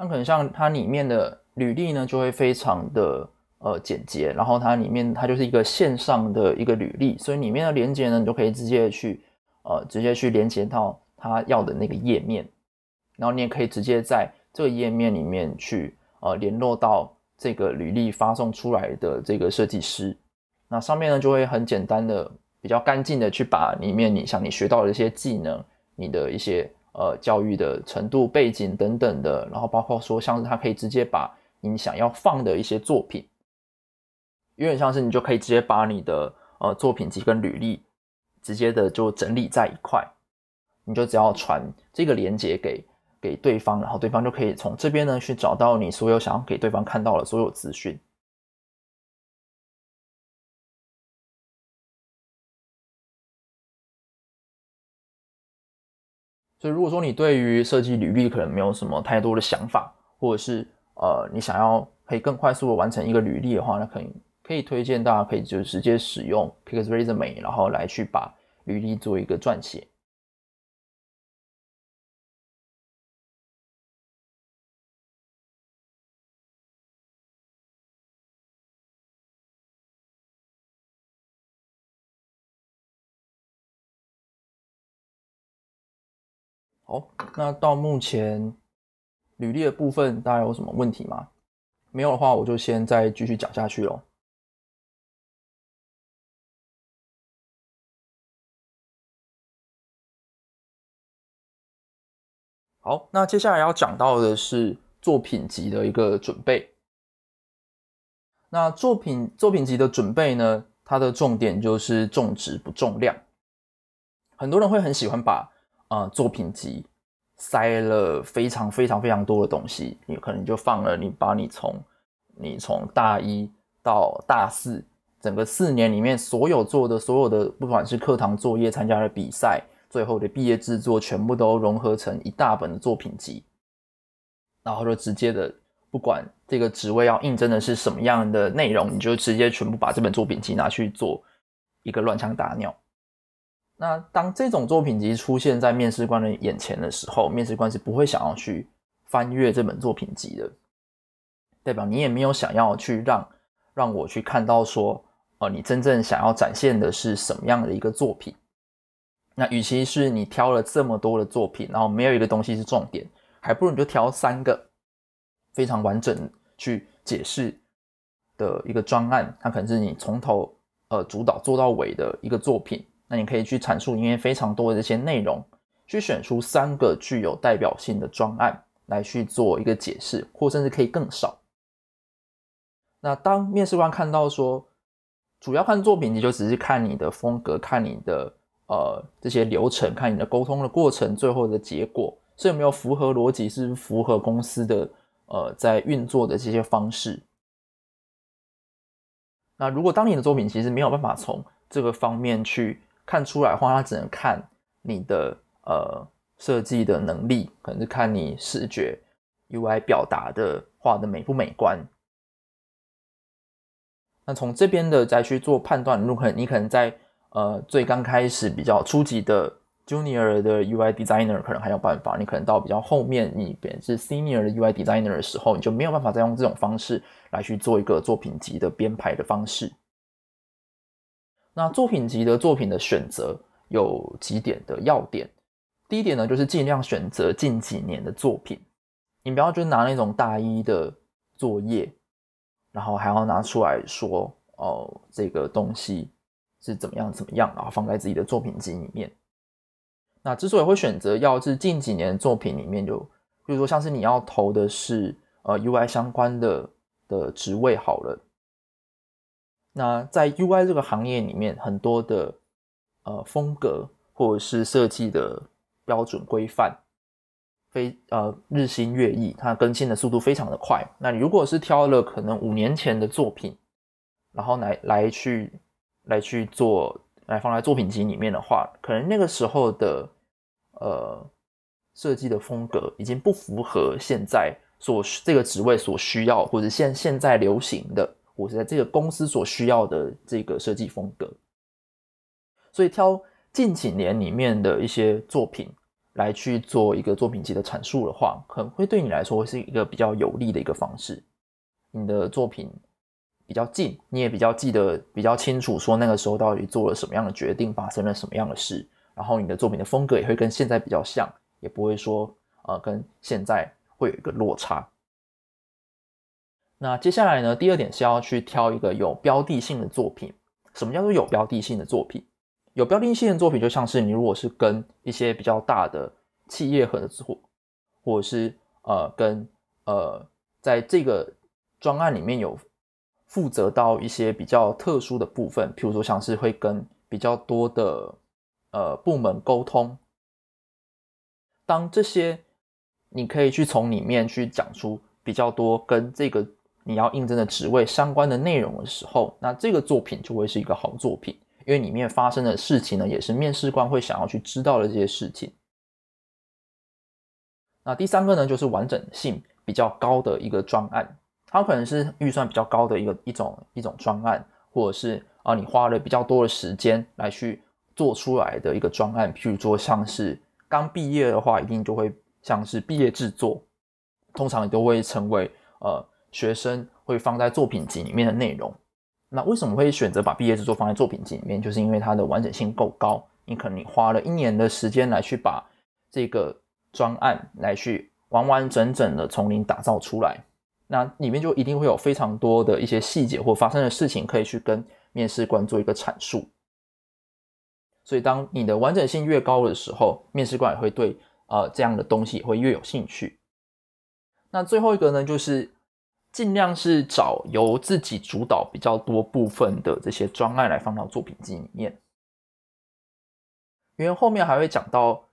那可能像它里面的履历呢，就会非常的呃简洁，然后它里面它就是一个线上的一个履历，所以里面的连接呢，你就可以直接去呃直接去连接到他要的那个页面，然后你也可以直接在这个页面里面去呃联络到这个履历发送出来的这个设计师，那上面呢就会很简单的比较干净的去把里面你像你学到的一些技能，你的一些。呃，教育的程度、背景等等的，然后包括说，像是他可以直接把你想要放的一些作品，有点像是你就可以直接把你的呃作品集跟履历直接的就整理在一块，你就只要传这个链接给给对方，然后对方就可以从这边呢去找到你所有想要给对方看到的所有资讯。所以，如果说你对于设计履历可能没有什么太多的想法，或者是呃你想要可以更快速的完成一个履历的话，那可以可以推荐大家可以就直接使用 p i x s Resume，然后来去把履历做一个撰写。好，那到目前履历的部分，大家有什么问题吗？没有的话，我就先再继续讲下去喽。好，那接下来要讲到的是作品集的一个准备。那作品作品集的准备呢，它的重点就是重质不重量。很多人会很喜欢把。啊，作品集塞了非常非常非常多的东西，你可能就放了，你把你从你从大一到大四，整个四年里面所有做的所有的，不管是课堂作业、参加了比赛、最后的毕业制作，全部都融合成一大本的作品集，然后就直接的，不管这个职位要应征的是什么样的内容，你就直接全部把这本作品集拿去做一个乱枪打鸟。那当这种作品集出现在面试官的眼前的时候，面试官是不会想要去翻阅这本作品集的，代表你也没有想要去让让我去看到说，呃，你真正想要展现的是什么样的一个作品？那与其是你挑了这么多的作品，然后没有一个东西是重点，还不如你就挑三个非常完整去解释的一个专案，它可能是你从头呃主导做到尾的一个作品。那你可以去阐述，因为非常多的这些内容，去选出三个具有代表性的专案来去做一个解释，或甚至可以更少。那当面试官看到说，主要看作品，你就只是看你的风格，看你的呃这些流程，看你的沟通的过程，最后的结果，是有没有符合逻辑，是符合公司的呃在运作的这些方式。那如果当你的作品其实没有办法从这个方面去。看出来的话，它只能看你的呃设计的能力，可能是看你视觉 UI 表达的画的美不美观。那从这边的再去做判断，如果可能你可能在呃最刚开始比较初级的 Junior 的 UI Designer 可能还有办法，你可能到比较后面你变成 Senior 的 UI Designer 的时候，你就没有办法再用这种方式来去做一个作品集的编排的方式。那作品集的作品的选择有几点的要点，第一点呢，就是尽量选择近几年的作品，你不要就拿那种大一的作业，然后还要拿出来说哦，这个东西是怎么样怎么样，然后放在自己的作品集里面。那之所以会选择要是近几年作品里面，就比如说像是你要投的是呃 UI 相关的的职位好了。那在 U I 这个行业里面，很多的呃风格或者是设计的标准规范，非呃日新月异，它更新的速度非常的快。那你如果是挑了可能五年前的作品，然后来来去来去做，来放在作品集里面的话，可能那个时候的呃设计的风格已经不符合现在所这个职位所需要，或者现现在流行的。我是在这个公司所需要的这个设计风格，所以挑近几年里面的一些作品来去做一个作品集的阐述的话，可能会对你来说是一个比较有利的一个方式。你的作品比较近，你也比较记得比较清楚，说那个时候到底做了什么样的决定，发生了什么样的事，然后你的作品的风格也会跟现在比较像，也不会说呃跟现在会有一个落差。那接下来呢？第二点是要去挑一个有标的性的作品。什么叫做有标的性的作品？有标的性的作品就像是你如果是跟一些比较大的企业合作，或者是呃跟呃在这个专案里面有负责到一些比较特殊的部分，譬如说像是会跟比较多的呃部门沟通。当这些你可以去从里面去讲出比较多跟这个。你要应征的职位相关的内容的时候，那这个作品就会是一个好作品，因为里面发生的事情呢，也是面试官会想要去知道的这些事情。那第三个呢，就是完整性比较高的一个专案，它可能是预算比较高的一个一种一种专案，或者是啊，你花了比较多的时间来去做出来的一个专案，譬如说像是刚毕业的话，一定就会像是毕业制作，通常都会成为呃。学生会放在作品集里面的内容，那为什么会选择把毕业制作放在作品集里面？就是因为它的完整性够高。你可能你花了一年的时间来去把这个专案来去完完整整的从零打造出来，那里面就一定会有非常多的一些细节或发生的事情可以去跟面试官做一个阐述。所以，当你的完整性越高的时候，面试官也会对呃这样的东西也会越有兴趣。那最后一个呢，就是。尽量是找由自己主导比较多部分的这些专案来放到作品集里面。因为后面还会讲到，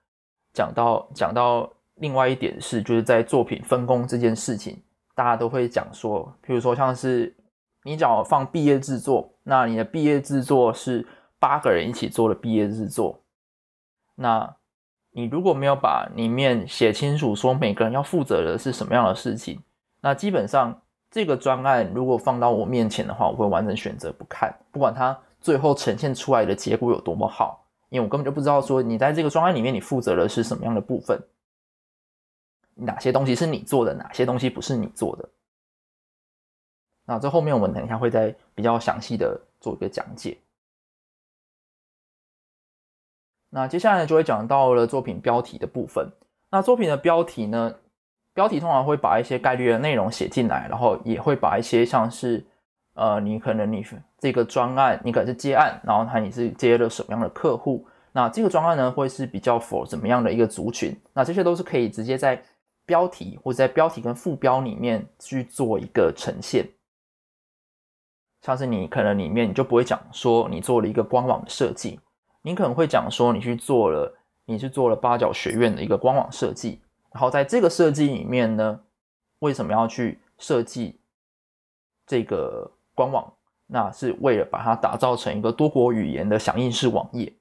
讲到讲到另外一点是，就是在作品分工这件事情，大家都会讲说，比如说像是你找放毕业制作，那你的毕业制作是八个人一起做的毕业制作，那你如果没有把里面写清楚说每个人要负责的是什么样的事情，那基本上。这个专案如果放到我面前的话，我会完全选择不看，不管它最后呈现出来的结果有多么好，因为我根本就不知道说你在这个专案里面你负责的是什么样的部分，哪些东西是你做的，哪些东西不是你做的。那这后面我们等一下会再比较详细的做一个讲解。那接下来就会讲到了作品标题的部分。那作品的标题呢？标题通常会把一些概率的内容写进来，然后也会把一些像是，呃，你可能你这个专案，你可能是接案，然后他你是接了什么样的客户？那这个专案呢，会是比较否怎么样的一个族群？那这些都是可以直接在标题或者在标题跟副标里面去做一个呈现。像是你可能里面你就不会讲说你做了一个官网的设计，你可能会讲说你去做了，你去做了八角学院的一个官网设计。然后在这个设计里面呢，为什么要去设计这个官网？那是为了把它打造成一个多国语言的响应式网页。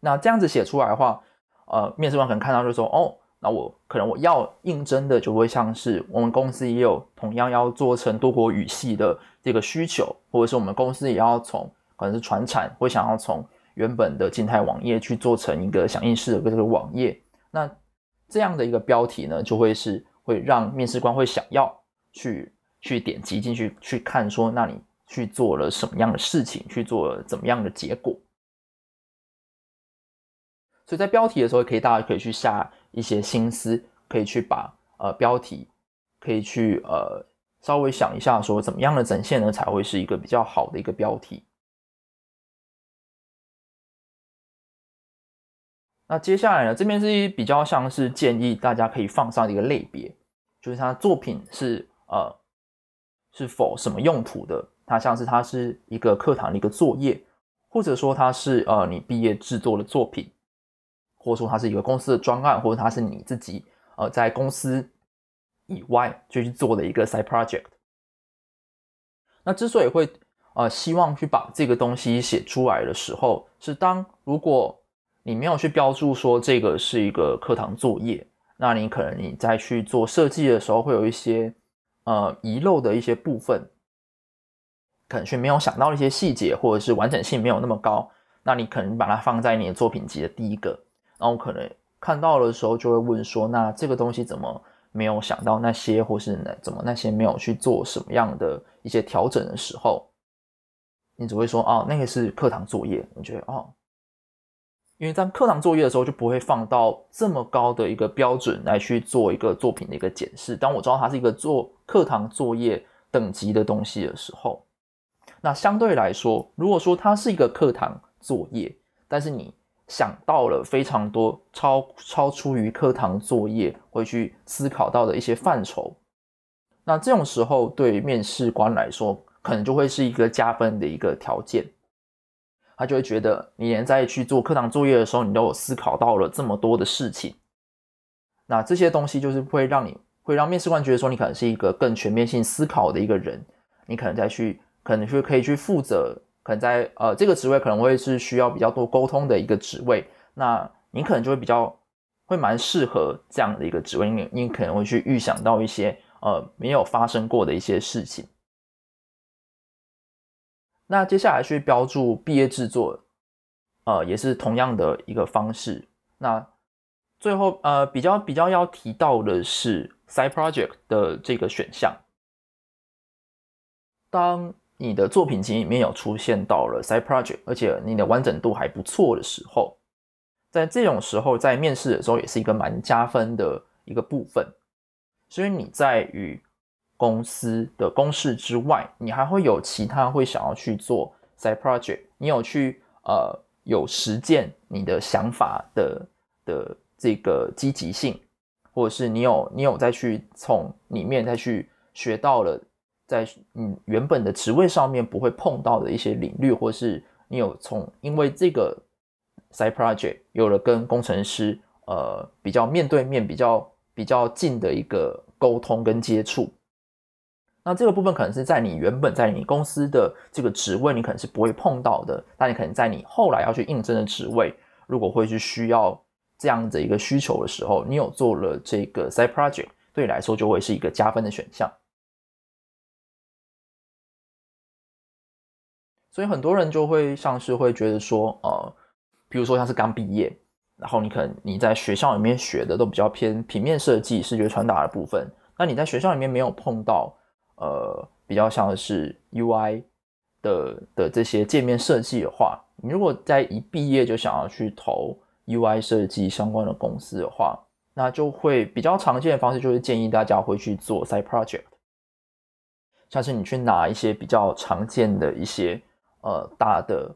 那这样子写出来的话，呃，面试官可能看到就说：“哦，那我可能我要应征的，就会像是我们公司也有同样要做成多国语系的这个需求，或者是我们公司也要从可能是传产，会想要从原本的静态网页去做成一个响应式的这个网页。”那这样的一个标题呢，就会是会让面试官会想要去去点击进去去看，说那你去做了什么样的事情，去做怎么样的结果。所以在标题的时候，可以大家可以去下一些心思，可以去把呃标题，可以去呃稍微想一下，说怎么样的展现呢，才会是一个比较好的一个标题。那接下来呢？这边是比较像是建议大家可以放上一个类别，就是的作品是呃是否什么用途的？它像是它是一个课堂的一个作业，或者说它是呃你毕业制作的作品，或者说它是一个公司的专案，或者它是你自己呃在公司以外就去做的一个 side project。那之所以会呃希望去把这个东西写出来的时候，是当如果你没有去标注说这个是一个课堂作业，那你可能你在去做设计的时候，会有一些呃遗漏的一些部分，可能却没有想到一些细节，或者是完整性没有那么高。那你可能把它放在你的作品集的第一个，然后可能看到的时候就会问说，那这个东西怎么没有想到那些，或是怎么那些没有去做什么样的一些调整的时候，你只会说哦，那个是课堂作业，你觉得哦。因为在课堂作业的时候，就不会放到这么高的一个标准来去做一个作品的一个检视。当我知道它是一个做课堂作业等级的东西的时候，那相对来说，如果说它是一个课堂作业，但是你想到了非常多超超出于课堂作业会去思考到的一些范畴，那这种时候对于面试官来说，可能就会是一个加分的一个条件。他就会觉得，你连在去做课堂作业的时候，你都有思考到了这么多的事情，那这些东西就是会让你会让面试官觉得说，你可能是一个更全面性思考的一个人，你可能再去，可能去可以去负责，可能在呃这个职位可能会是需要比较多沟通的一个职位，那你可能就会比较会蛮适合这样的一个职位，你你可能会去预想到一些呃没有发生过的一些事情。那接下来去标注毕业制作，呃，也是同样的一个方式。那最后，呃，比较比较要提到的是 side project 的这个选项。当你的作品集里面有出现到了 side project，而且你的完整度还不错的时候，在这种时候，在面试的时候也是一个蛮加分的一个部分。所以你在与公司的公式之外，你还会有其他会想要去做 side project？你有去呃有实践你的想法的的这个积极性，或者是你有你有再去从里面再去学到了在你原本的职位上面不会碰到的一些领域，或是你有从因为这个 side project 有了跟工程师呃比较面对面比较比较近的一个沟通跟接触。那这个部分可能是在你原本在你公司的这个职位，你可能是不会碰到的。那你可能在你后来要去应征的职位，如果会去需要这样的一个需求的时候，你有做了这个 side project，对你来说就会是一个加分的选项。所以很多人就会像是会觉得说，呃，比如说像是刚毕业，然后你可能你在学校里面学的都比较偏平面设计、视觉传达的部分，那你在学校里面没有碰到。呃，比较像是 UI 的的这些界面设计的话，你如果在一毕业就想要去投 UI 设计相关的公司的话，那就会比较常见的方式就是建议大家会去做 side project，像是你去拿一些比较常见的一些呃大的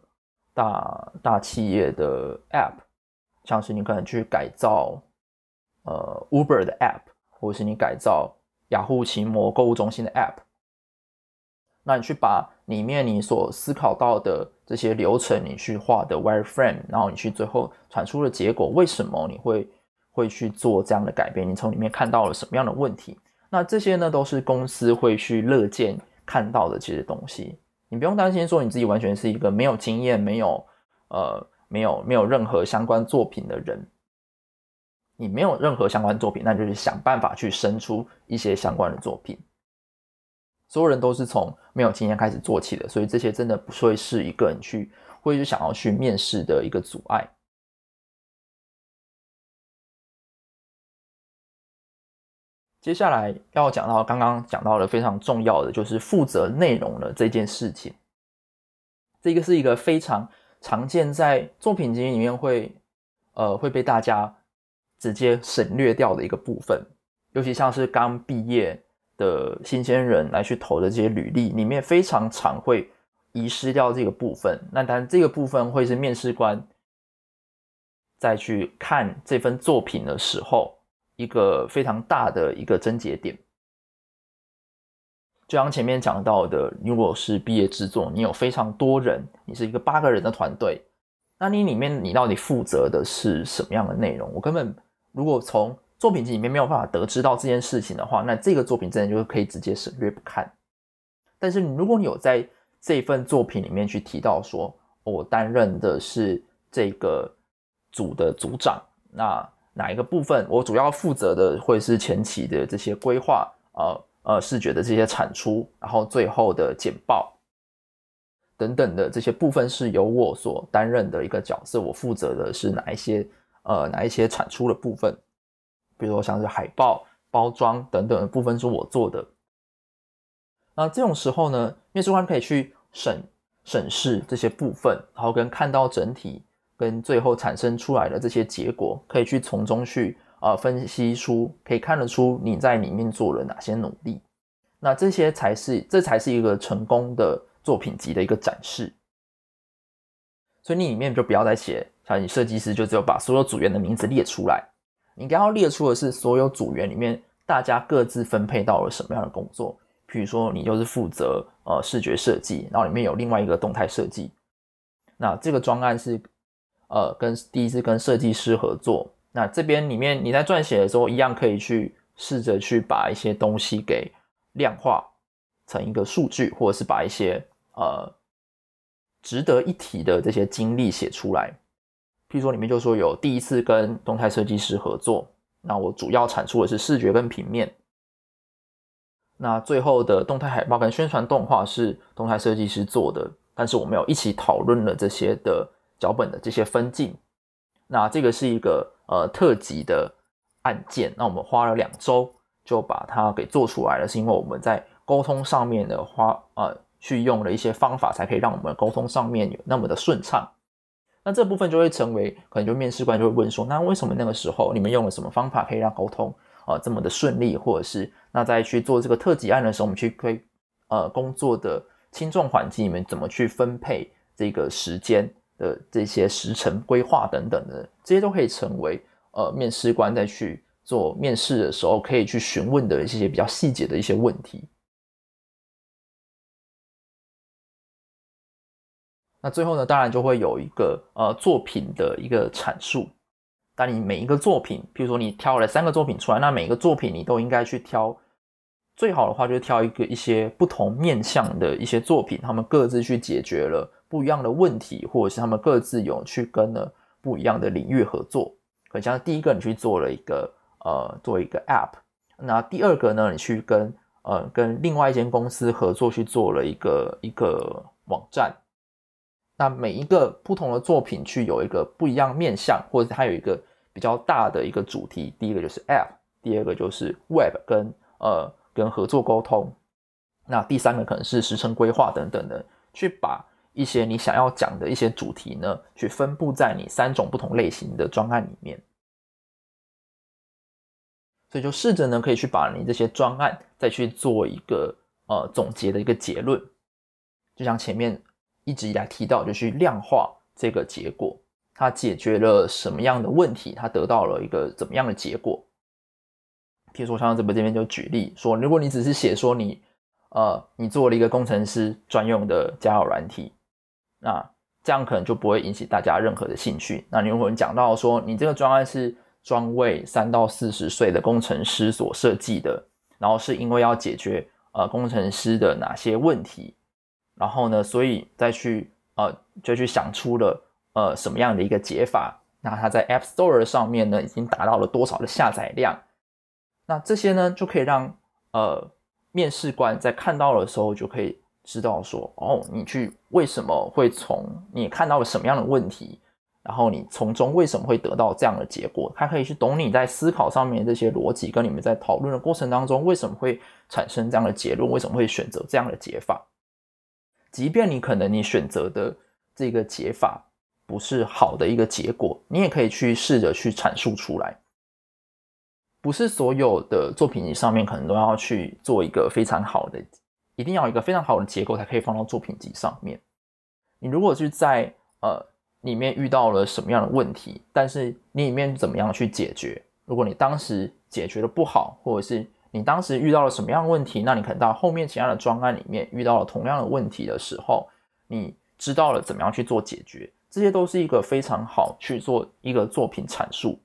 大大企业的 app，像是你可能去改造呃 Uber 的 app，或是你改造。雅虎奇摩购物中心的 App，那你去把里面你所思考到的这些流程，你去画的 Wireframe，然后你去最后产出的结果，为什么你会会去做这样的改变？你从里面看到了什么样的问题？那这些呢，都是公司会去乐见看到的这些东西。你不用担心说你自己完全是一个没有经验、没有呃、没有没有任何相关作品的人。你没有任何相关作品，那就是想办法去生出一些相关的作品。所有人都是从没有经验开始做起的，所以这些真的不会是一个人去或者想要去面试的一个阻碍。接下来要讲到刚刚讲到的非常重要的就是负责内容的这件事情。这个是一个非常常见在作品营里面会呃会被大家。直接省略掉的一个部分，尤其像是刚毕业的新鲜人来去投的这些履历里面，非常常会遗失掉这个部分。那但这个部分会是面试官再去看这份作品的时候，一个非常大的一个症结点。就像前面讲到的，如果是毕业制作，你有非常多人，你是一个八个人的团队，那你里面你到底负责的是什么样的内容？我根本。如果从作品集里面没有办法得知到这件事情的话，那这个作品真的就是可以直接省略不看。但是如果你有在这份作品里面去提到说，我担任的是这个组的组长，那哪一个部分我主要负责的会是前期的这些规划啊，呃，视觉的这些产出，然后最后的剪报等等的这些部分是由我所担任的一个角色，我负责的是哪一些？呃，哪一些产出的部分，比如说像是海报、包装等等的部分是我做的。那这种时候呢，面试官可以去审审视这些部分，然后跟看到整体跟最后产生出来的这些结果，可以去从中去啊分析出，可以看得出你在里面做了哪些努力。那这些才是这才是一个成功的作品集的一个展示。所以你里面就不要再写。啊，你设计师就只有把所有组员的名字列出来，你该要列出的是所有组员里面大家各自分配到了什么样的工作。比如说你就是负责呃视觉设计，然后里面有另外一个动态设计。那这个专案是呃跟第一次跟设计师合作。那这边里面你在撰写的时候，一样可以去试着去把一些东西给量化成一个数据，或者是把一些呃值得一提的这些经历写出来。譬如说，里面就说有第一次跟动态设计师合作，那我主要产出的是视觉跟平面，那最后的动态海报跟宣传动画是动态设计师做的，但是我们有一起讨论了这些的脚本的这些分镜。那这个是一个呃特级的案件，那我们花了两周就把它给做出来了，是因为我们在沟通上面的花呃去用了一些方法，才可以让我们沟通上面有那么的顺畅。那这部分就会成为可能，就面试官就会问说，那为什么那个时候你们用了什么方法可以让沟通啊这么的顺利，或者是那在去做这个特级案的时候，我们去推呃工作的轻重缓急，你们怎么去分配这个时间的这些时程规划等等的，这些都可以成为呃面试官在去做面试的时候可以去询问的一些比较细节的一些问题。那最后呢，当然就会有一个呃作品的一个阐述。当你每一个作品，比如说你挑了三个作品出来，那每一个作品你都应该去挑最好的话，就挑一个一些不同面向的一些作品，他们各自去解决了不一样的问题，或者是他们各自有去跟了不一样的领域合作。很像第一个你去做了一个呃做一个 app，那第二个呢，你去跟呃跟另外一间公司合作去做了一个一个网站。那每一个不同的作品去有一个不一样面向，或者它有一个比较大的一个主题。第一个就是 App，第二个就是 Web，跟呃跟合作沟通。那第三个可能是时程规划等等的，去把一些你想要讲的一些主题呢，去分布在你三种不同类型的专案里面。所以就试着呢，可以去把你这些专案再去做一个呃总结的一个结论，就像前面。一直以来提到就是量化这个结果，它解决了什么样的问题，它得到了一个怎么样的结果。比如说，像这直这边就举例说，如果你只是写说你呃你做了一个工程师专用的加友软体，那这样可能就不会引起大家任何的兴趣。那你如果你讲到说你这个专案是专为三到四十岁的工程师所设计的，然后是因为要解决呃工程师的哪些问题？然后呢，所以再去呃，就去想出了呃什么样的一个解法。那它在 App Store 上面呢，已经达到了多少的下载量？那这些呢，就可以让呃面试官在看到的时候，就可以知道说，哦，你去为什么会从你看到了什么样的问题，然后你从中为什么会得到这样的结果？他可以去懂你在思考上面这些逻辑，跟你们在讨论的过程当中，为什么会产生这样的结论？为什么会选择这样的解法？即便你可能你选择的这个解法不是好的一个结果，你也可以去试着去阐述出来。不是所有的作品集上面可能都要去做一个非常好的，一定要一个非常好的结构才可以放到作品集上面。你如果是在呃里面遇到了什么样的问题，但是你里面怎么样去解决？如果你当时解决的不好，或者是。你当时遇到了什么样的问题？那你可能到后面其他的专案里面遇到了同样的问题的时候，你知道了怎么样去做解决？这些都是一个非常好去做一个作品阐述。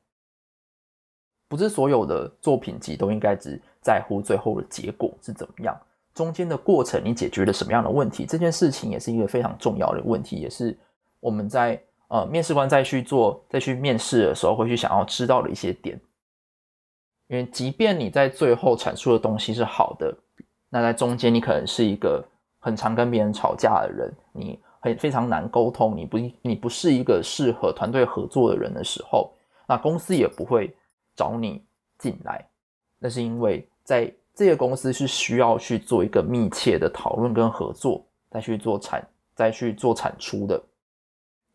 不是所有的作品集都应该只在乎最后的结果是怎么样，中间的过程你解决了什么样的问题？这件事情也是一个非常重要的问题，也是我们在呃面试官再去做再去面试的时候会去想要知道的一些点。因为即便你在最后产出的东西是好的，那在中间你可能是一个很常跟别人吵架的人，你很非常难沟通，你不你不是一个适合团队合作的人的时候，那公司也不会找你进来。那是因为在这个公司是需要去做一个密切的讨论跟合作，再去做产再去做产出的。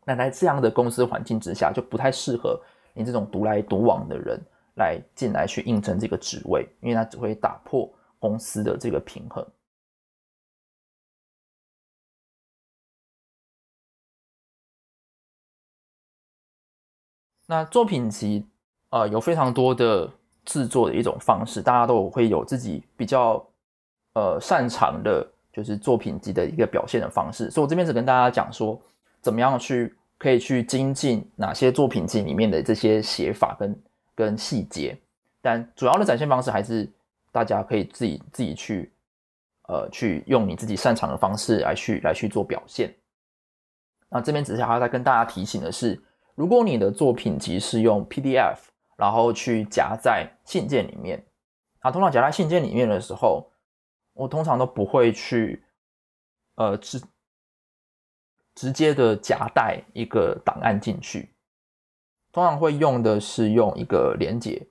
那在这样的公司环境之下，就不太适合你这种独来独往的人。来进来去应征这个职位，因为它只会打破公司的这个平衡。那作品集啊，有非常多的制作的一种方式，大家都会有自己比较呃擅长的，就是作品集的一个表现的方式。所以我这边只跟大家讲说，怎么样去可以去精进哪些作品集里面的这些写法跟。跟细节，但主要的展现方式还是大家可以自己自己去，呃，去用你自己擅长的方式来去来去做表现。那这边只是还要再跟大家提醒的是，如果你的作品集是用 PDF，然后去夹在信件里面，啊，通常夹在信件里面的时候，我通常都不会去，呃，直直接的夹带一个档案进去。通常会用的是用一个连接，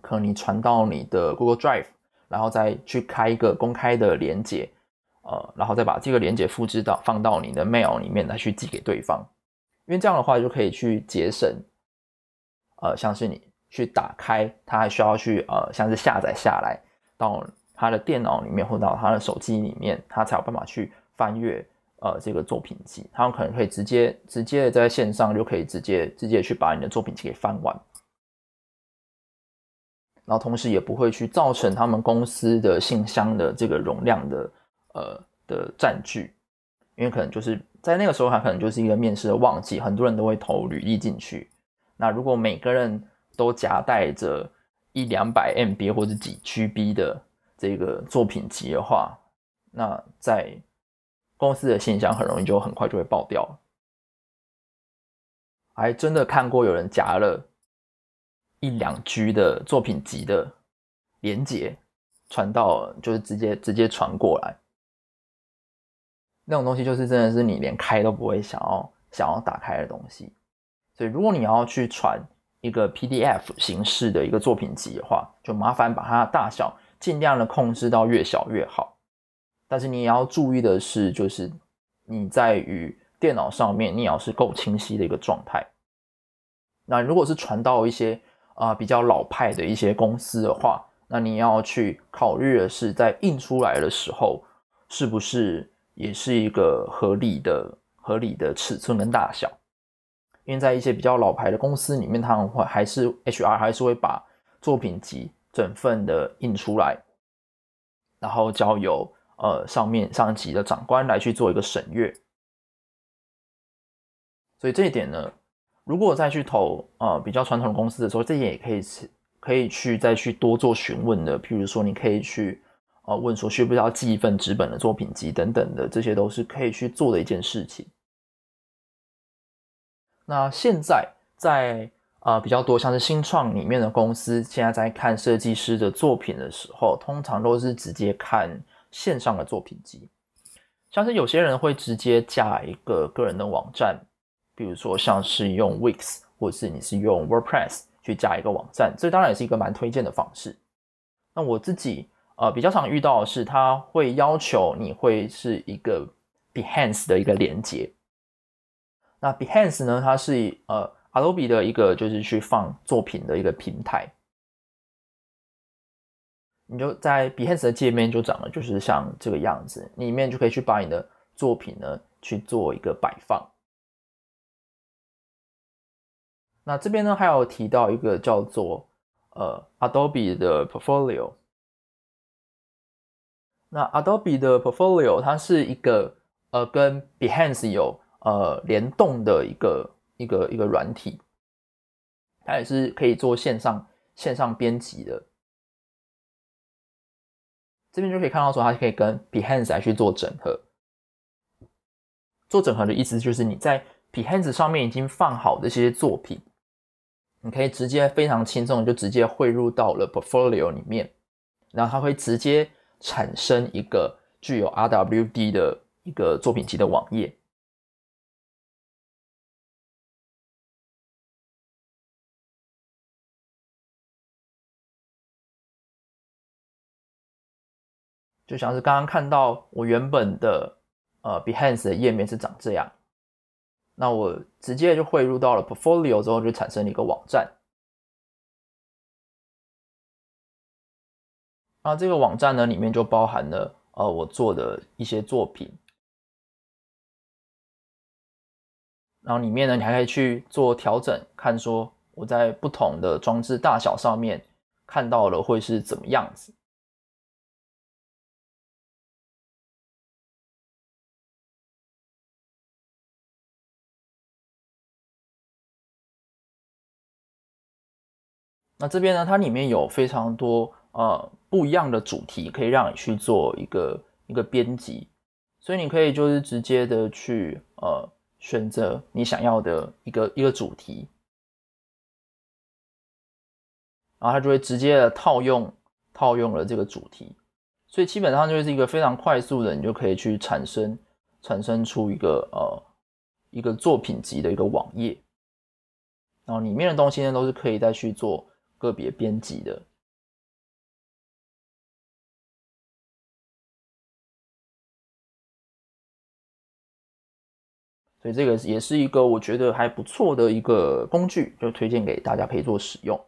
可能你传到你的 Google Drive，然后再去开一个公开的连接，呃，然后再把这个连接复制到放到你的 mail 里面来去寄给对方，因为这样的话就可以去节省，呃，像是你去打开，他还需要去呃，像是下载下来到他的电脑里面或到他的手机里面，他才有办法去翻阅。呃，这个作品集，他们可能会直接直接在线上就可以直接直接去把你的作品集给翻完，然后同时也不会去造成他们公司的信箱的这个容量的呃的占据，因为可能就是在那个时候，他可能就是一个面试的旺季，很多人都会投履历进去。那如果每个人都夹带着一两百 MB 或者几 GB 的这个作品集的话，那在公司的信箱很容易就很快就会爆掉了，还真的看过有人夹了一两 G 的作品集的连接传到，就是直接直接传过来，那种东西就是真的是你连开都不会想要想要打开的东西，所以如果你要去传一个 PDF 形式的一个作品集的话，就麻烦把它大小尽量的控制到越小越好。但是你也要注意的是，就是你在与电脑上面，你也要是够清晰的一个状态。那如果是传到一些啊比较老派的一些公司的话，那你要去考虑的是，在印出来的时候，是不是也是一个合理的、合理的尺寸跟大小？因为在一些比较老牌的公司里面，他们会还是 HR 还是会把作品集整份的印出来，然后交由。呃，上面上级的长官来去做一个审阅，所以这一点呢，如果再去投呃比较传统公司的时候，这点也可以是可以去再去多做询问的。譬如说，你可以去呃问说需不需要寄一份纸本的作品集等等的，这些都是可以去做的一件事情。那现在在啊比较多像是新创里面的公司，现在在看设计师的作品的时候，通常都是直接看。线上的作品集，像是有些人会直接加一个个人的网站，比如说像是用 Wix 或者是你是用 WordPress 去加一个网站，这当然也是一个蛮推荐的方式。那我自己呃比较常遇到的是，他会要求你会是一个 Behance 的一个连接。那 Behance 呢，它是呃 Adobe 的一个就是去放作品的一个平台。你就在 Behance 的界面就长得就是像这个样子，里面就可以去把你的作品呢去做一个摆放。那这边呢还有提到一个叫做呃 Adobe 的 Portfolio，那 Adobe 的 Portfolio 它是一个呃跟 Behance 有呃联动的一个一个一个软体，它也是可以做线上线上编辑的。这边就可以看到，说它可以跟 Behance 来去做整合。做整合的意思就是，你在 Behance 上面已经放好的这些作品，你可以直接非常轻松就直接汇入到了 Portfolio 里面，然后它会直接产生一个具有 RWD 的一个作品集的网页。就像是刚刚看到我原本的呃 Behance 的页面是长这样，那我直接就汇入到了 Portfolio 之后就产生了一个网站。那这个网站呢里面就包含了呃我做的一些作品，然后里面呢你还可以去做调整，看说我在不同的装置大小上面看到了会是怎么样子。那这边呢，它里面有非常多呃不一样的主题，可以让你去做一个一个编辑，所以你可以就是直接的去呃选择你想要的一个一个主题，然后它就会直接的套用套用了这个主题，所以基本上就是一个非常快速的，你就可以去产生产生出一个呃一个作品集的一个网页，然后里面的东西呢都是可以再去做。个别编辑的，所以这个也是一个我觉得还不错的一个工具，就推荐给大家可以做使用。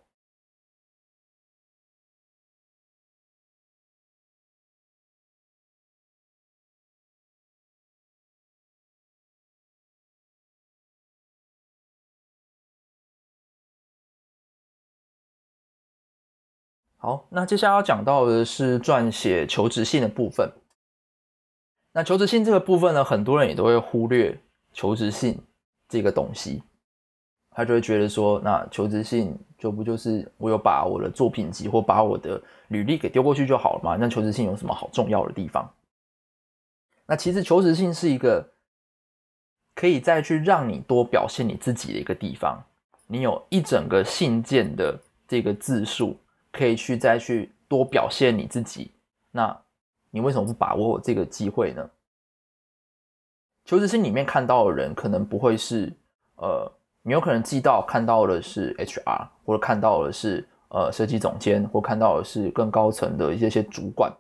好，那接下来要讲到的是撰写求职信的部分。那求职信这个部分呢，很多人也都会忽略求职信这个东西，他就会觉得说，那求职信就不就是我有把我的作品集或把我的履历给丢过去就好了嘛？那求职信有什么好重要的地方？那其实求职信是一个可以再去让你多表现你自己的一个地方。你有一整个信件的这个字数。可以去再去多表现你自己，那你为什么不把握这个机会呢？求职信里面看到的人可能不会是，呃，你有可能寄到看到的是 HR 或者看到的是呃设计总监或看到的是更高层的一些些主管。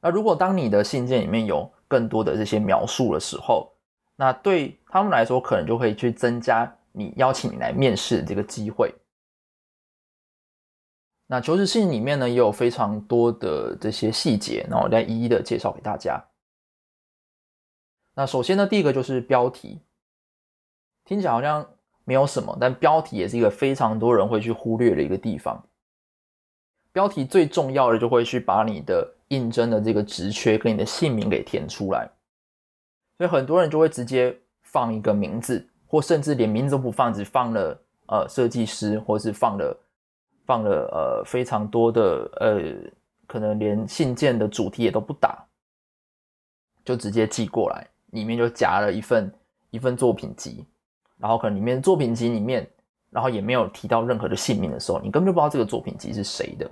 那如果当你的信件里面有更多的这些描述的时候，那对他们来说可能就会去增加你邀请你来面试的这个机会。那求职信里面呢，也有非常多的这些细节，然后我再一一的介绍给大家。那首先呢，第一个就是标题，听起来好像没有什么，但标题也是一个非常多人会去忽略的一个地方。标题最重要的就会去把你的应征的这个职缺跟你的姓名给填出来，所以很多人就会直接放一个名字，或甚至连名字都不放，只放了呃设计师，或是放了。放了呃非常多的呃，可能连信件的主题也都不打，就直接寄过来，里面就夹了一份一份作品集，然后可能里面作品集里面，然后也没有提到任何的姓名的时候，你根本就不知道这个作品集是谁的。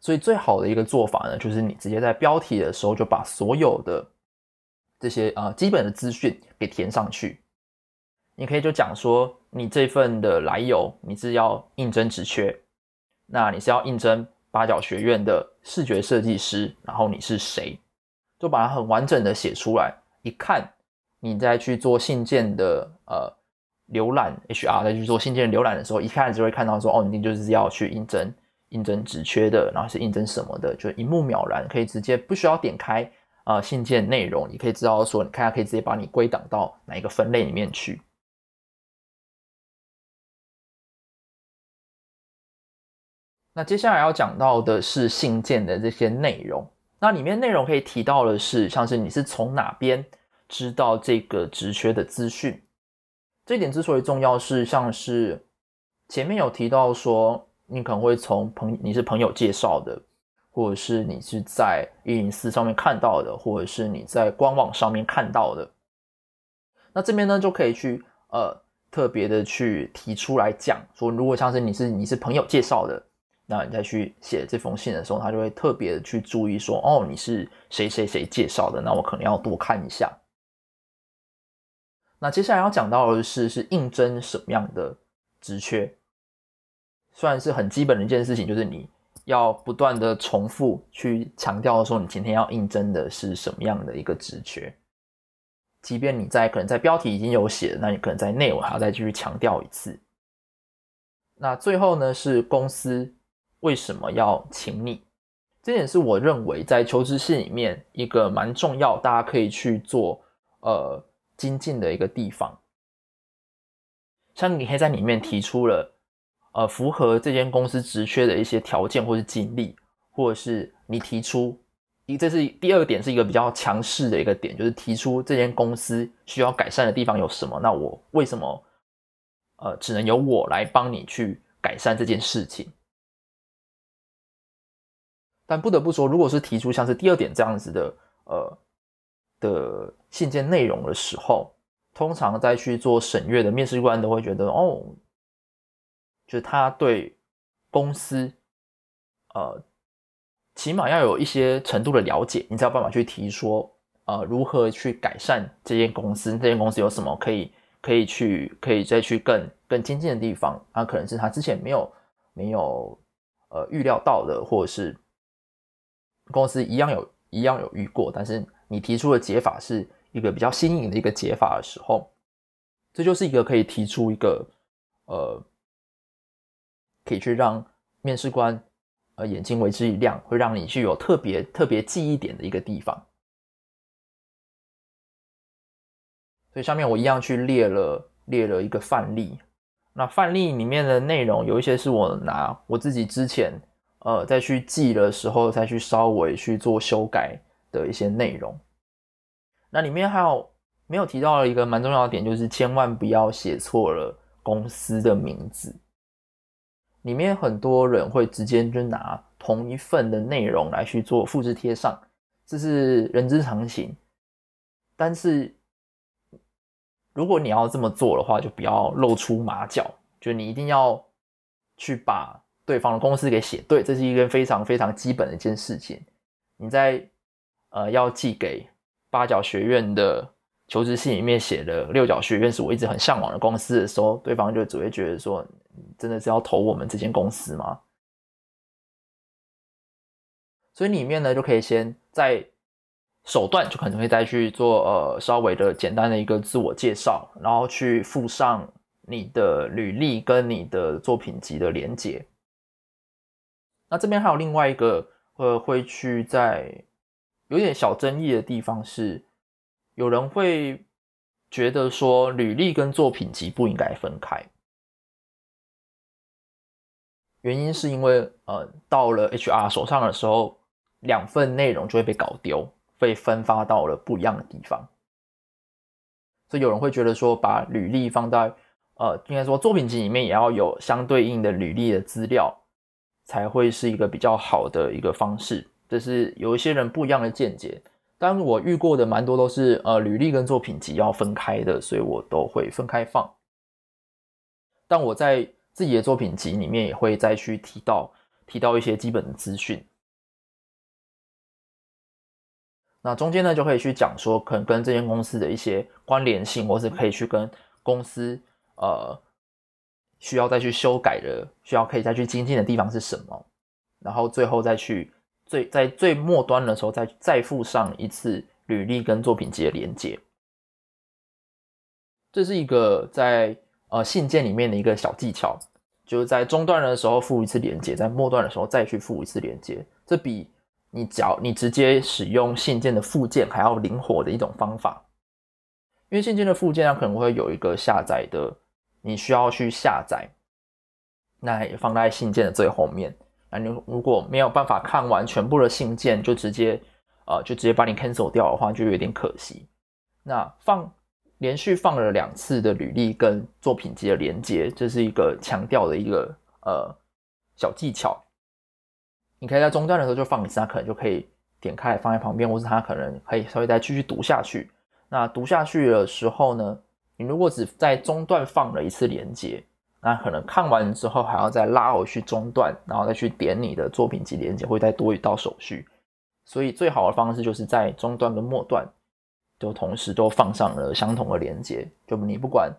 所以最好的一个做法呢，就是你直接在标题的时候就把所有的这些啊基本的资讯给填上去，你可以就讲说。你这份的来由，你是要应征职缺，那你是要应征八角学院的视觉设计师，然后你是谁，就把它很完整的写出来，一看，你再去做信件的呃浏览，HR 再去做信件浏览的时候，一看就会看到说，哦，你就是要去应征应征职缺的，然后是应征什么的，就一目了然，可以直接不需要点开啊信件内容，你可以知道说，你看下可以直接把你归档到哪一个分类里面去。那接下来要讲到的是信件的这些内容，那里面内容可以提到的是，像是你是从哪边知道这个职缺的资讯，这点之所以重要是，像是前面有提到说，你可能会从朋你是朋友介绍的，或者是你是在一零四上面看到的，或者是你在官网上面看到的，那这边呢就可以去呃特别的去提出来讲，说如果像是你是你是朋友介绍的。那你再去写这封信的时候，他就会特别的去注意说，哦，你是谁谁谁介绍的，那我可能要多看一下。那接下来要讲到的是，是应征什么样的职缺，算是很基本的一件事情，就是你要不断的重复去强调说，你今天要应征的是什么样的一个职缺，即便你在可能在标题已经有写那你可能在内容还要再继续强调一次。那最后呢，是公司。为什么要请你？这点是我认为在求职信里面一个蛮重要，大家可以去做呃精进的一个地方。像你可以在里面提出了呃符合这间公司职缺的一些条件或是经历，或者是你提出一这是第二个点是一个比较强势的一个点，就是提出这间公司需要改善的地方有什么？那我为什么呃只能由我来帮你去改善这件事情？但不得不说，如果是提出像是第二点这样子的，呃的信件内容的时候，通常在去做审阅的面试官都会觉得，哦，就是他对公司，呃，起码要有一些程度的了解。你才有办法去提说，呃，如何去改善这间公司？这间公司有什么可以可以去可以再去更更精进的地方？那可能是他之前没有没有呃预料到的，或者是。公司一样有，一样有遇过，但是你提出的解法是一个比较新颖的一个解法的时候，这就是一个可以提出一个，呃，可以去让面试官呃眼睛为之一亮，会让你去有特别特别记忆点的一个地方。所以下面我一样去列了列了一个范例，那范例里面的内容有一些是我拿我自己之前。呃，再去记的时候，再去稍微去做修改的一些内容。那里面还有没有提到一个蛮重要的点，就是千万不要写错了公司的名字。里面很多人会直接就拿同一份的内容来去做复制贴上，这是人之常情。但是如果你要这么做的话，就不要露出马脚，就你一定要去把。对方的公司给写对，这是一件非常非常基本的一件事情。你在呃要寄给八角学院的求职信里面写的六角学院是我一直很向往的公司的时候，对方就只会觉得说，真的是要投我们这间公司吗？所以里面呢就可以先在手段就可能会再去做呃稍微的简单的一个自我介绍，然后去附上你的履历跟你的作品集的连接。那这边还有另外一个，呃，会去在有点小争议的地方是，有人会觉得说，履历跟作品集不应该分开，原因是因为，呃，到了 HR 手上的时候，两份内容就会被搞丢，被分发到了不一样的地方，所以有人会觉得说，把履历放在，呃，应该说作品集里面也要有相对应的履历的资料。才会是一个比较好的一个方式，这是有一些人不一样的见解。当我遇过的蛮多都是呃，履历跟作品集要分开的，所以我都会分开放。但我在自己的作品集里面也会再去提到提到一些基本的资讯。那中间呢，就可以去讲说，可能跟这间公司的一些关联性，或是可以去跟公司呃。需要再去修改的，需要可以再去精进的地方是什么？然后最后再去最在最末端的时候再再附上一次履历跟作品集的连接。这是一个在呃信件里面的一个小技巧，就是在中段的时候附一次连接，在末端的时候再去附一次连接。这比你要你直接使用信件的附件还要灵活的一种方法，因为信件的附件它可能会有一个下载的。你需要去下载，那也放在信件的最后面。那你如果没有办法看完全部的信件，就直接呃，就直接把你 cancel 掉的话，就有点可惜。那放连续放了两次的履历跟作品集的连接，这是一个强调的一个呃小技巧。你可以在中断的时候就放一次，他可能就可以点开放在旁边，或是他可能可以稍微再继续读下去。那读下去的时候呢？你如果只在中段放了一次连接，那可能看完之后还要再拉回去中段，然后再去点你的作品集连接，会再多一道手续。所以最好的方式就是在中段跟末段都同时都放上了相同的连接，就你不管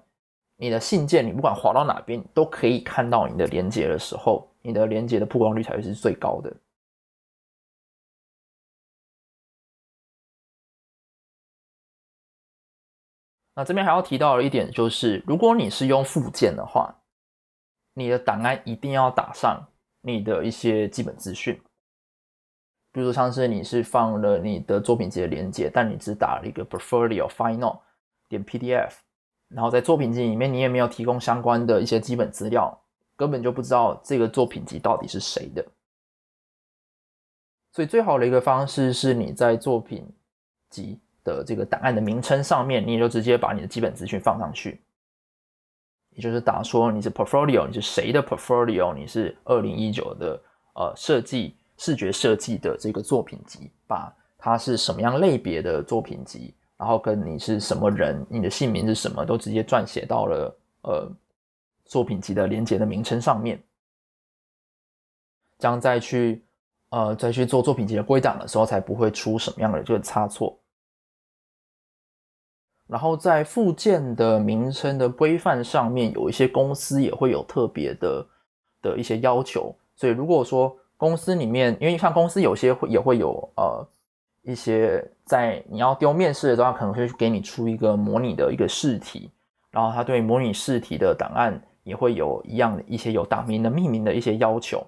你的信件，你不管滑到哪边都可以看到你的连接的时候，你的连接的曝光率才会是最高的。那这边还要提到的一点就是，如果你是用附件的话，你的档案一定要打上你的一些基本资讯。比如说是你是放了你的作品集的连接，但你只打了一个 p r e f e r e o l final” 点 PDF，然后在作品集里面你也没有提供相关的一些基本资料，根本就不知道这个作品集到底是谁的。所以最好的一个方式是你在作品集。的这个档案的名称上面，你也就直接把你的基本资讯放上去，也就是打说你是 portfolio，你是谁的 portfolio，你是二零一九的呃设计视觉设计的这个作品集，把它是什么样类别的作品集，然后跟你是什么人，你的姓名是什么，都直接撰写到了呃作品集的连接的名称上面，这样再去呃再去做作品集的归档的时候，才不会出什么样的这个差错。然后在附件的名称的规范上面，有一些公司也会有特别的的一些要求。所以如果说公司里面，因为像公司有些会也会有呃一些在你要丢面试的时候，可能会给你出一个模拟的一个试题，然后他对模拟试题的档案也会有一样一些有档名的命名的一些要求。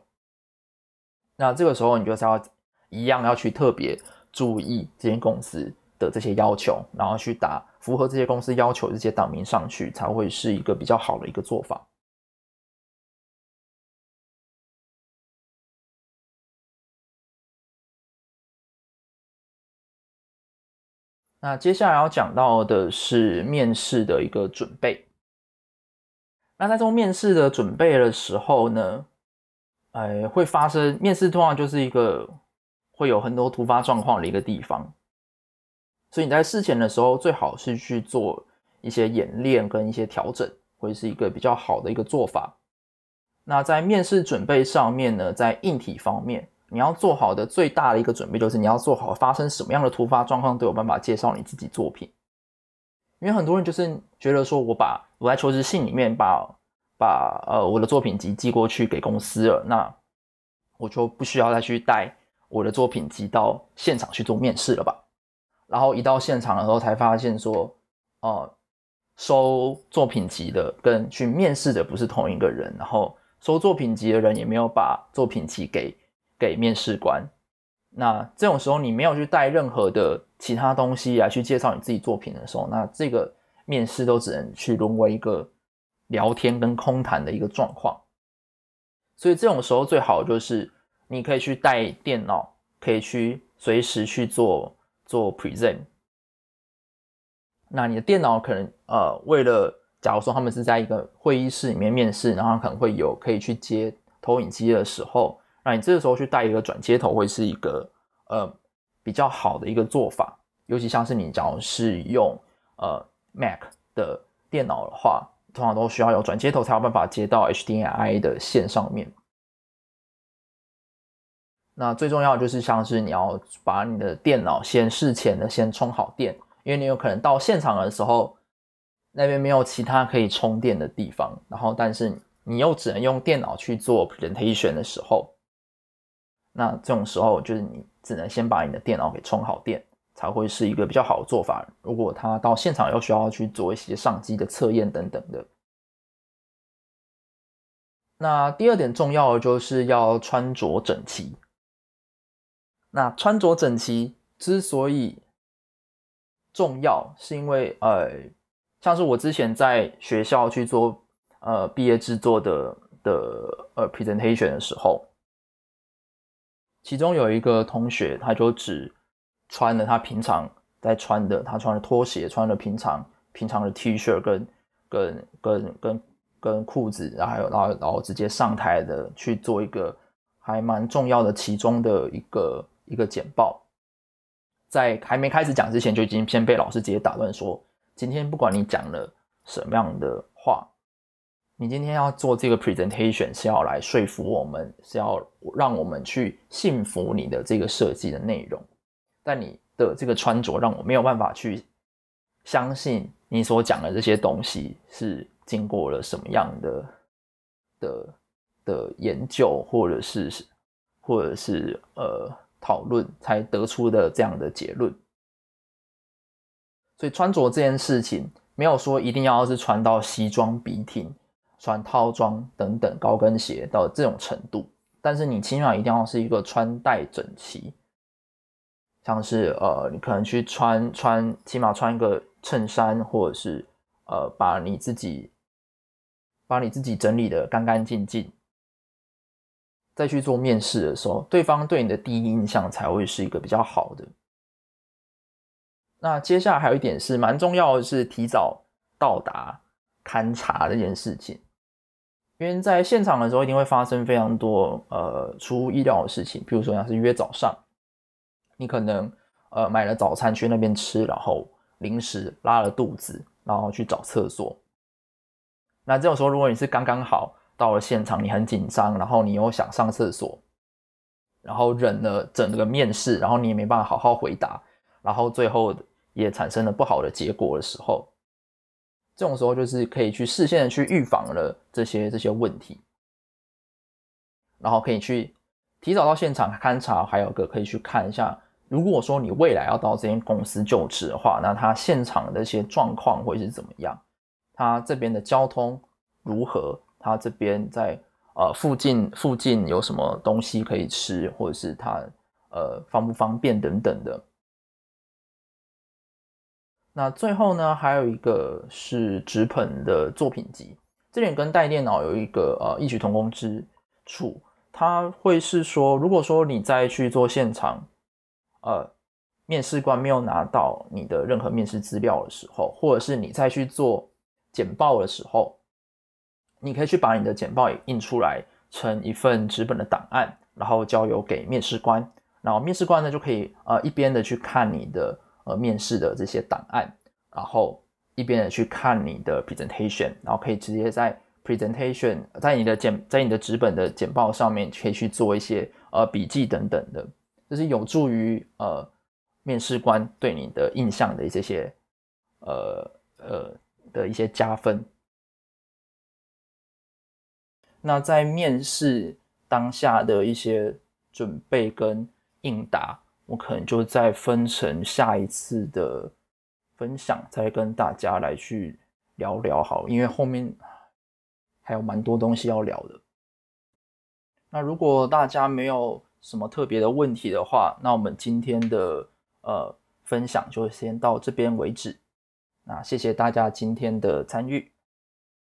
那这个时候你就是要一样要去特别注意这间公司。的这些要求，然后去打符合这些公司要求这些党名上去，才会是一个比较好的一个做法。那接下来要讲到的是面试的一个准备。那在做面试的准备的时候呢，哎，会发生面试通常就是一个会有很多突发状况的一个地方。所以你在事前的时候，最好是去做一些演练跟一些调整，会是一个比较好的一个做法。那在面试准备上面呢，在硬体方面，你要做好的最大的一个准备就是你要做好发生什么样的突发状况都有办法介绍你自己作品。因为很多人就是觉得说，我把我在求职信里面把把呃我的作品集寄过去给公司了，那我就不需要再去带我的作品集到现场去做面试了吧。然后一到现场的时候才发现说，哦，收作品集的跟去面试的不是同一个人，然后收作品集的人也没有把作品集给给面试官。那这种时候你没有去带任何的其他东西来去介绍你自己作品的时候，那这个面试都只能去沦为一个聊天跟空谈的一个状况。所以这种时候最好就是你可以去带电脑，可以去随时去做。做 present，那你的电脑可能呃，为了假如说他们是在一个会议室里面面试，然后可能会有可以去接投影机的时候，那你这个时候去带一个转接头会是一个呃比较好的一个做法。尤其像是你假如是用呃 Mac 的电脑的话，通常都需要有转接头才有办法接到 HDMI 的线上面。那最重要就是，像是你要把你的电脑先事前的先充好电，因为你有可能到现场的时候，那边没有其他可以充电的地方，然后但是你又只能用电脑去做 presentation 的时候，那这种时候就是你只能先把你的电脑给充好电，才会是一个比较好的做法。如果他到现场又需要去做一些上机的测验等等的，那第二点重要的就是要穿着整齐。那穿着整齐之所以重要，是因为呃，像是我之前在学校去做呃毕业制作的的呃 presentation 的时候，其中有一个同学，他就只穿了他平常在穿的，他穿了拖鞋，穿了平常平常的 T 恤跟跟跟跟跟裤子，然后然后然后直接上台的去做一个还蛮重要的其中的一个。一个简报，在还没开始讲之前，就已经先被老师直接打断说：“今天不管你讲了什么样的话，你今天要做这个 presentation 是要来说服我们，是要让我们去信服你的这个设计的内容。但你的这个穿着让我没有办法去相信你所讲的这些东西是经过了什么样的的的研究，或者是或者是呃。”讨论才得出的这样的结论，所以穿着这件事情没有说一定要是穿到西装笔挺、穿套装等等高跟鞋到这种程度，但是你起码一定要是一个穿戴整齐，像是呃，你可能去穿穿，起码穿一个衬衫，或者是呃，把你自己把你自己整理的干干净净。再去做面试的时候，对方对你的第一印象才会是一个比较好的。那接下来还有一点是蛮重要的，是提早到达勘察这件事情，因为在现场的时候一定会发生非常多呃出乎意料的事情。比如说，要是约早上，你可能呃买了早餐去那边吃，然后临时拉了肚子，然后去找厕所。那这种时候，如果你是刚刚好。到了现场，你很紧张，然后你又想上厕所，然后忍了整个面试，然后你也没办法好好回答，然后最后也产生了不好的结果的时候，这种时候就是可以去事先去预防了这些这些问题，然后可以去提早到现场勘察，还有个可以去看一下，如果说你未来要到这间公司就职的话，那他现场的一些状况会是怎么样，他这边的交通如何？他这边在呃附近附近有什么东西可以吃，或者是他呃方不方便等等的。那最后呢，还有一个是直捧的作品集，这点跟带电脑有一个呃异曲同工之处，他会是说，如果说你再去做现场，呃，面试官没有拿到你的任何面试资料的时候，或者是你再去做简报的时候。你可以去把你的简报也印出来，成一份纸本的档案，然后交由给面试官。然后面试官呢，就可以呃一边的去看你的呃面试的这些档案，然后一边的去看你的 presentation，然后可以直接在 presentation，在你的简在你的纸本的简报上面可以去做一些呃笔记等等的，这是有助于呃面试官对你的印象的这些呃呃的一些加分。那在面试当下的一些准备跟应答，我可能就再分成下一次的分享，再跟大家来去聊聊好，因为后面还有蛮多东西要聊的。那如果大家没有什么特别的问题的话，那我们今天的呃分享就先到这边为止。那谢谢大家今天的参与。